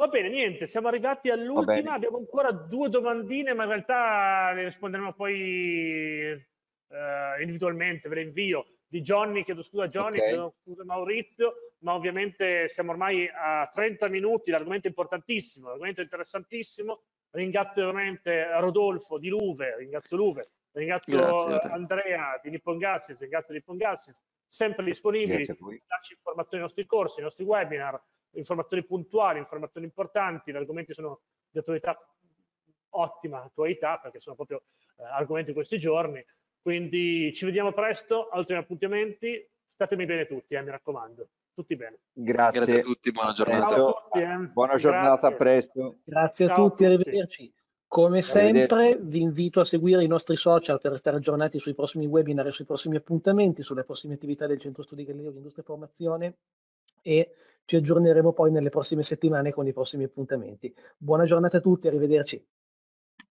Va bene, niente, siamo arrivati all'ultima, abbiamo ancora due domandine, ma in realtà le risponderemo poi eh, individualmente, ve le invio, di Johnny, chiedo scusa a Johnny, okay. chiedo scusa a Maurizio, ma ovviamente siamo ormai a 30 minuti, l'argomento è importantissimo, l'argomento è interessantissimo, ringrazio veramente Rodolfo di Luve, ringrazio Luve, ringrazio Andrea di Nippon Gases, ringrazio Nippon Gases, sempre disponibili, darci informazioni ai nostri corsi, ai nostri webinar, informazioni puntuali, informazioni importanti, gli argomenti sono di attualità ottima attualità perché sono proprio eh, argomenti di questi giorni, quindi ci vediamo presto, altri appuntamenti, statemi bene tutti, eh, mi raccomando, tutti bene. Grazie, Grazie a tutti, buona giornata. a eh. Tutti, eh. Buona giornata, Grazie. a presto. Grazie Ciao a tutti, arrivederci. Come sempre vi invito a seguire i nostri social per restare aggiornati sui prossimi webinar e sui prossimi appuntamenti, sulle prossime attività del Centro Studi Galileo di Industria e Formazione e ci aggiorneremo poi nelle prossime settimane con i prossimi appuntamenti. Buona giornata a tutti, arrivederci.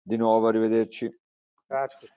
Di nuovo, arrivederci. Grazie.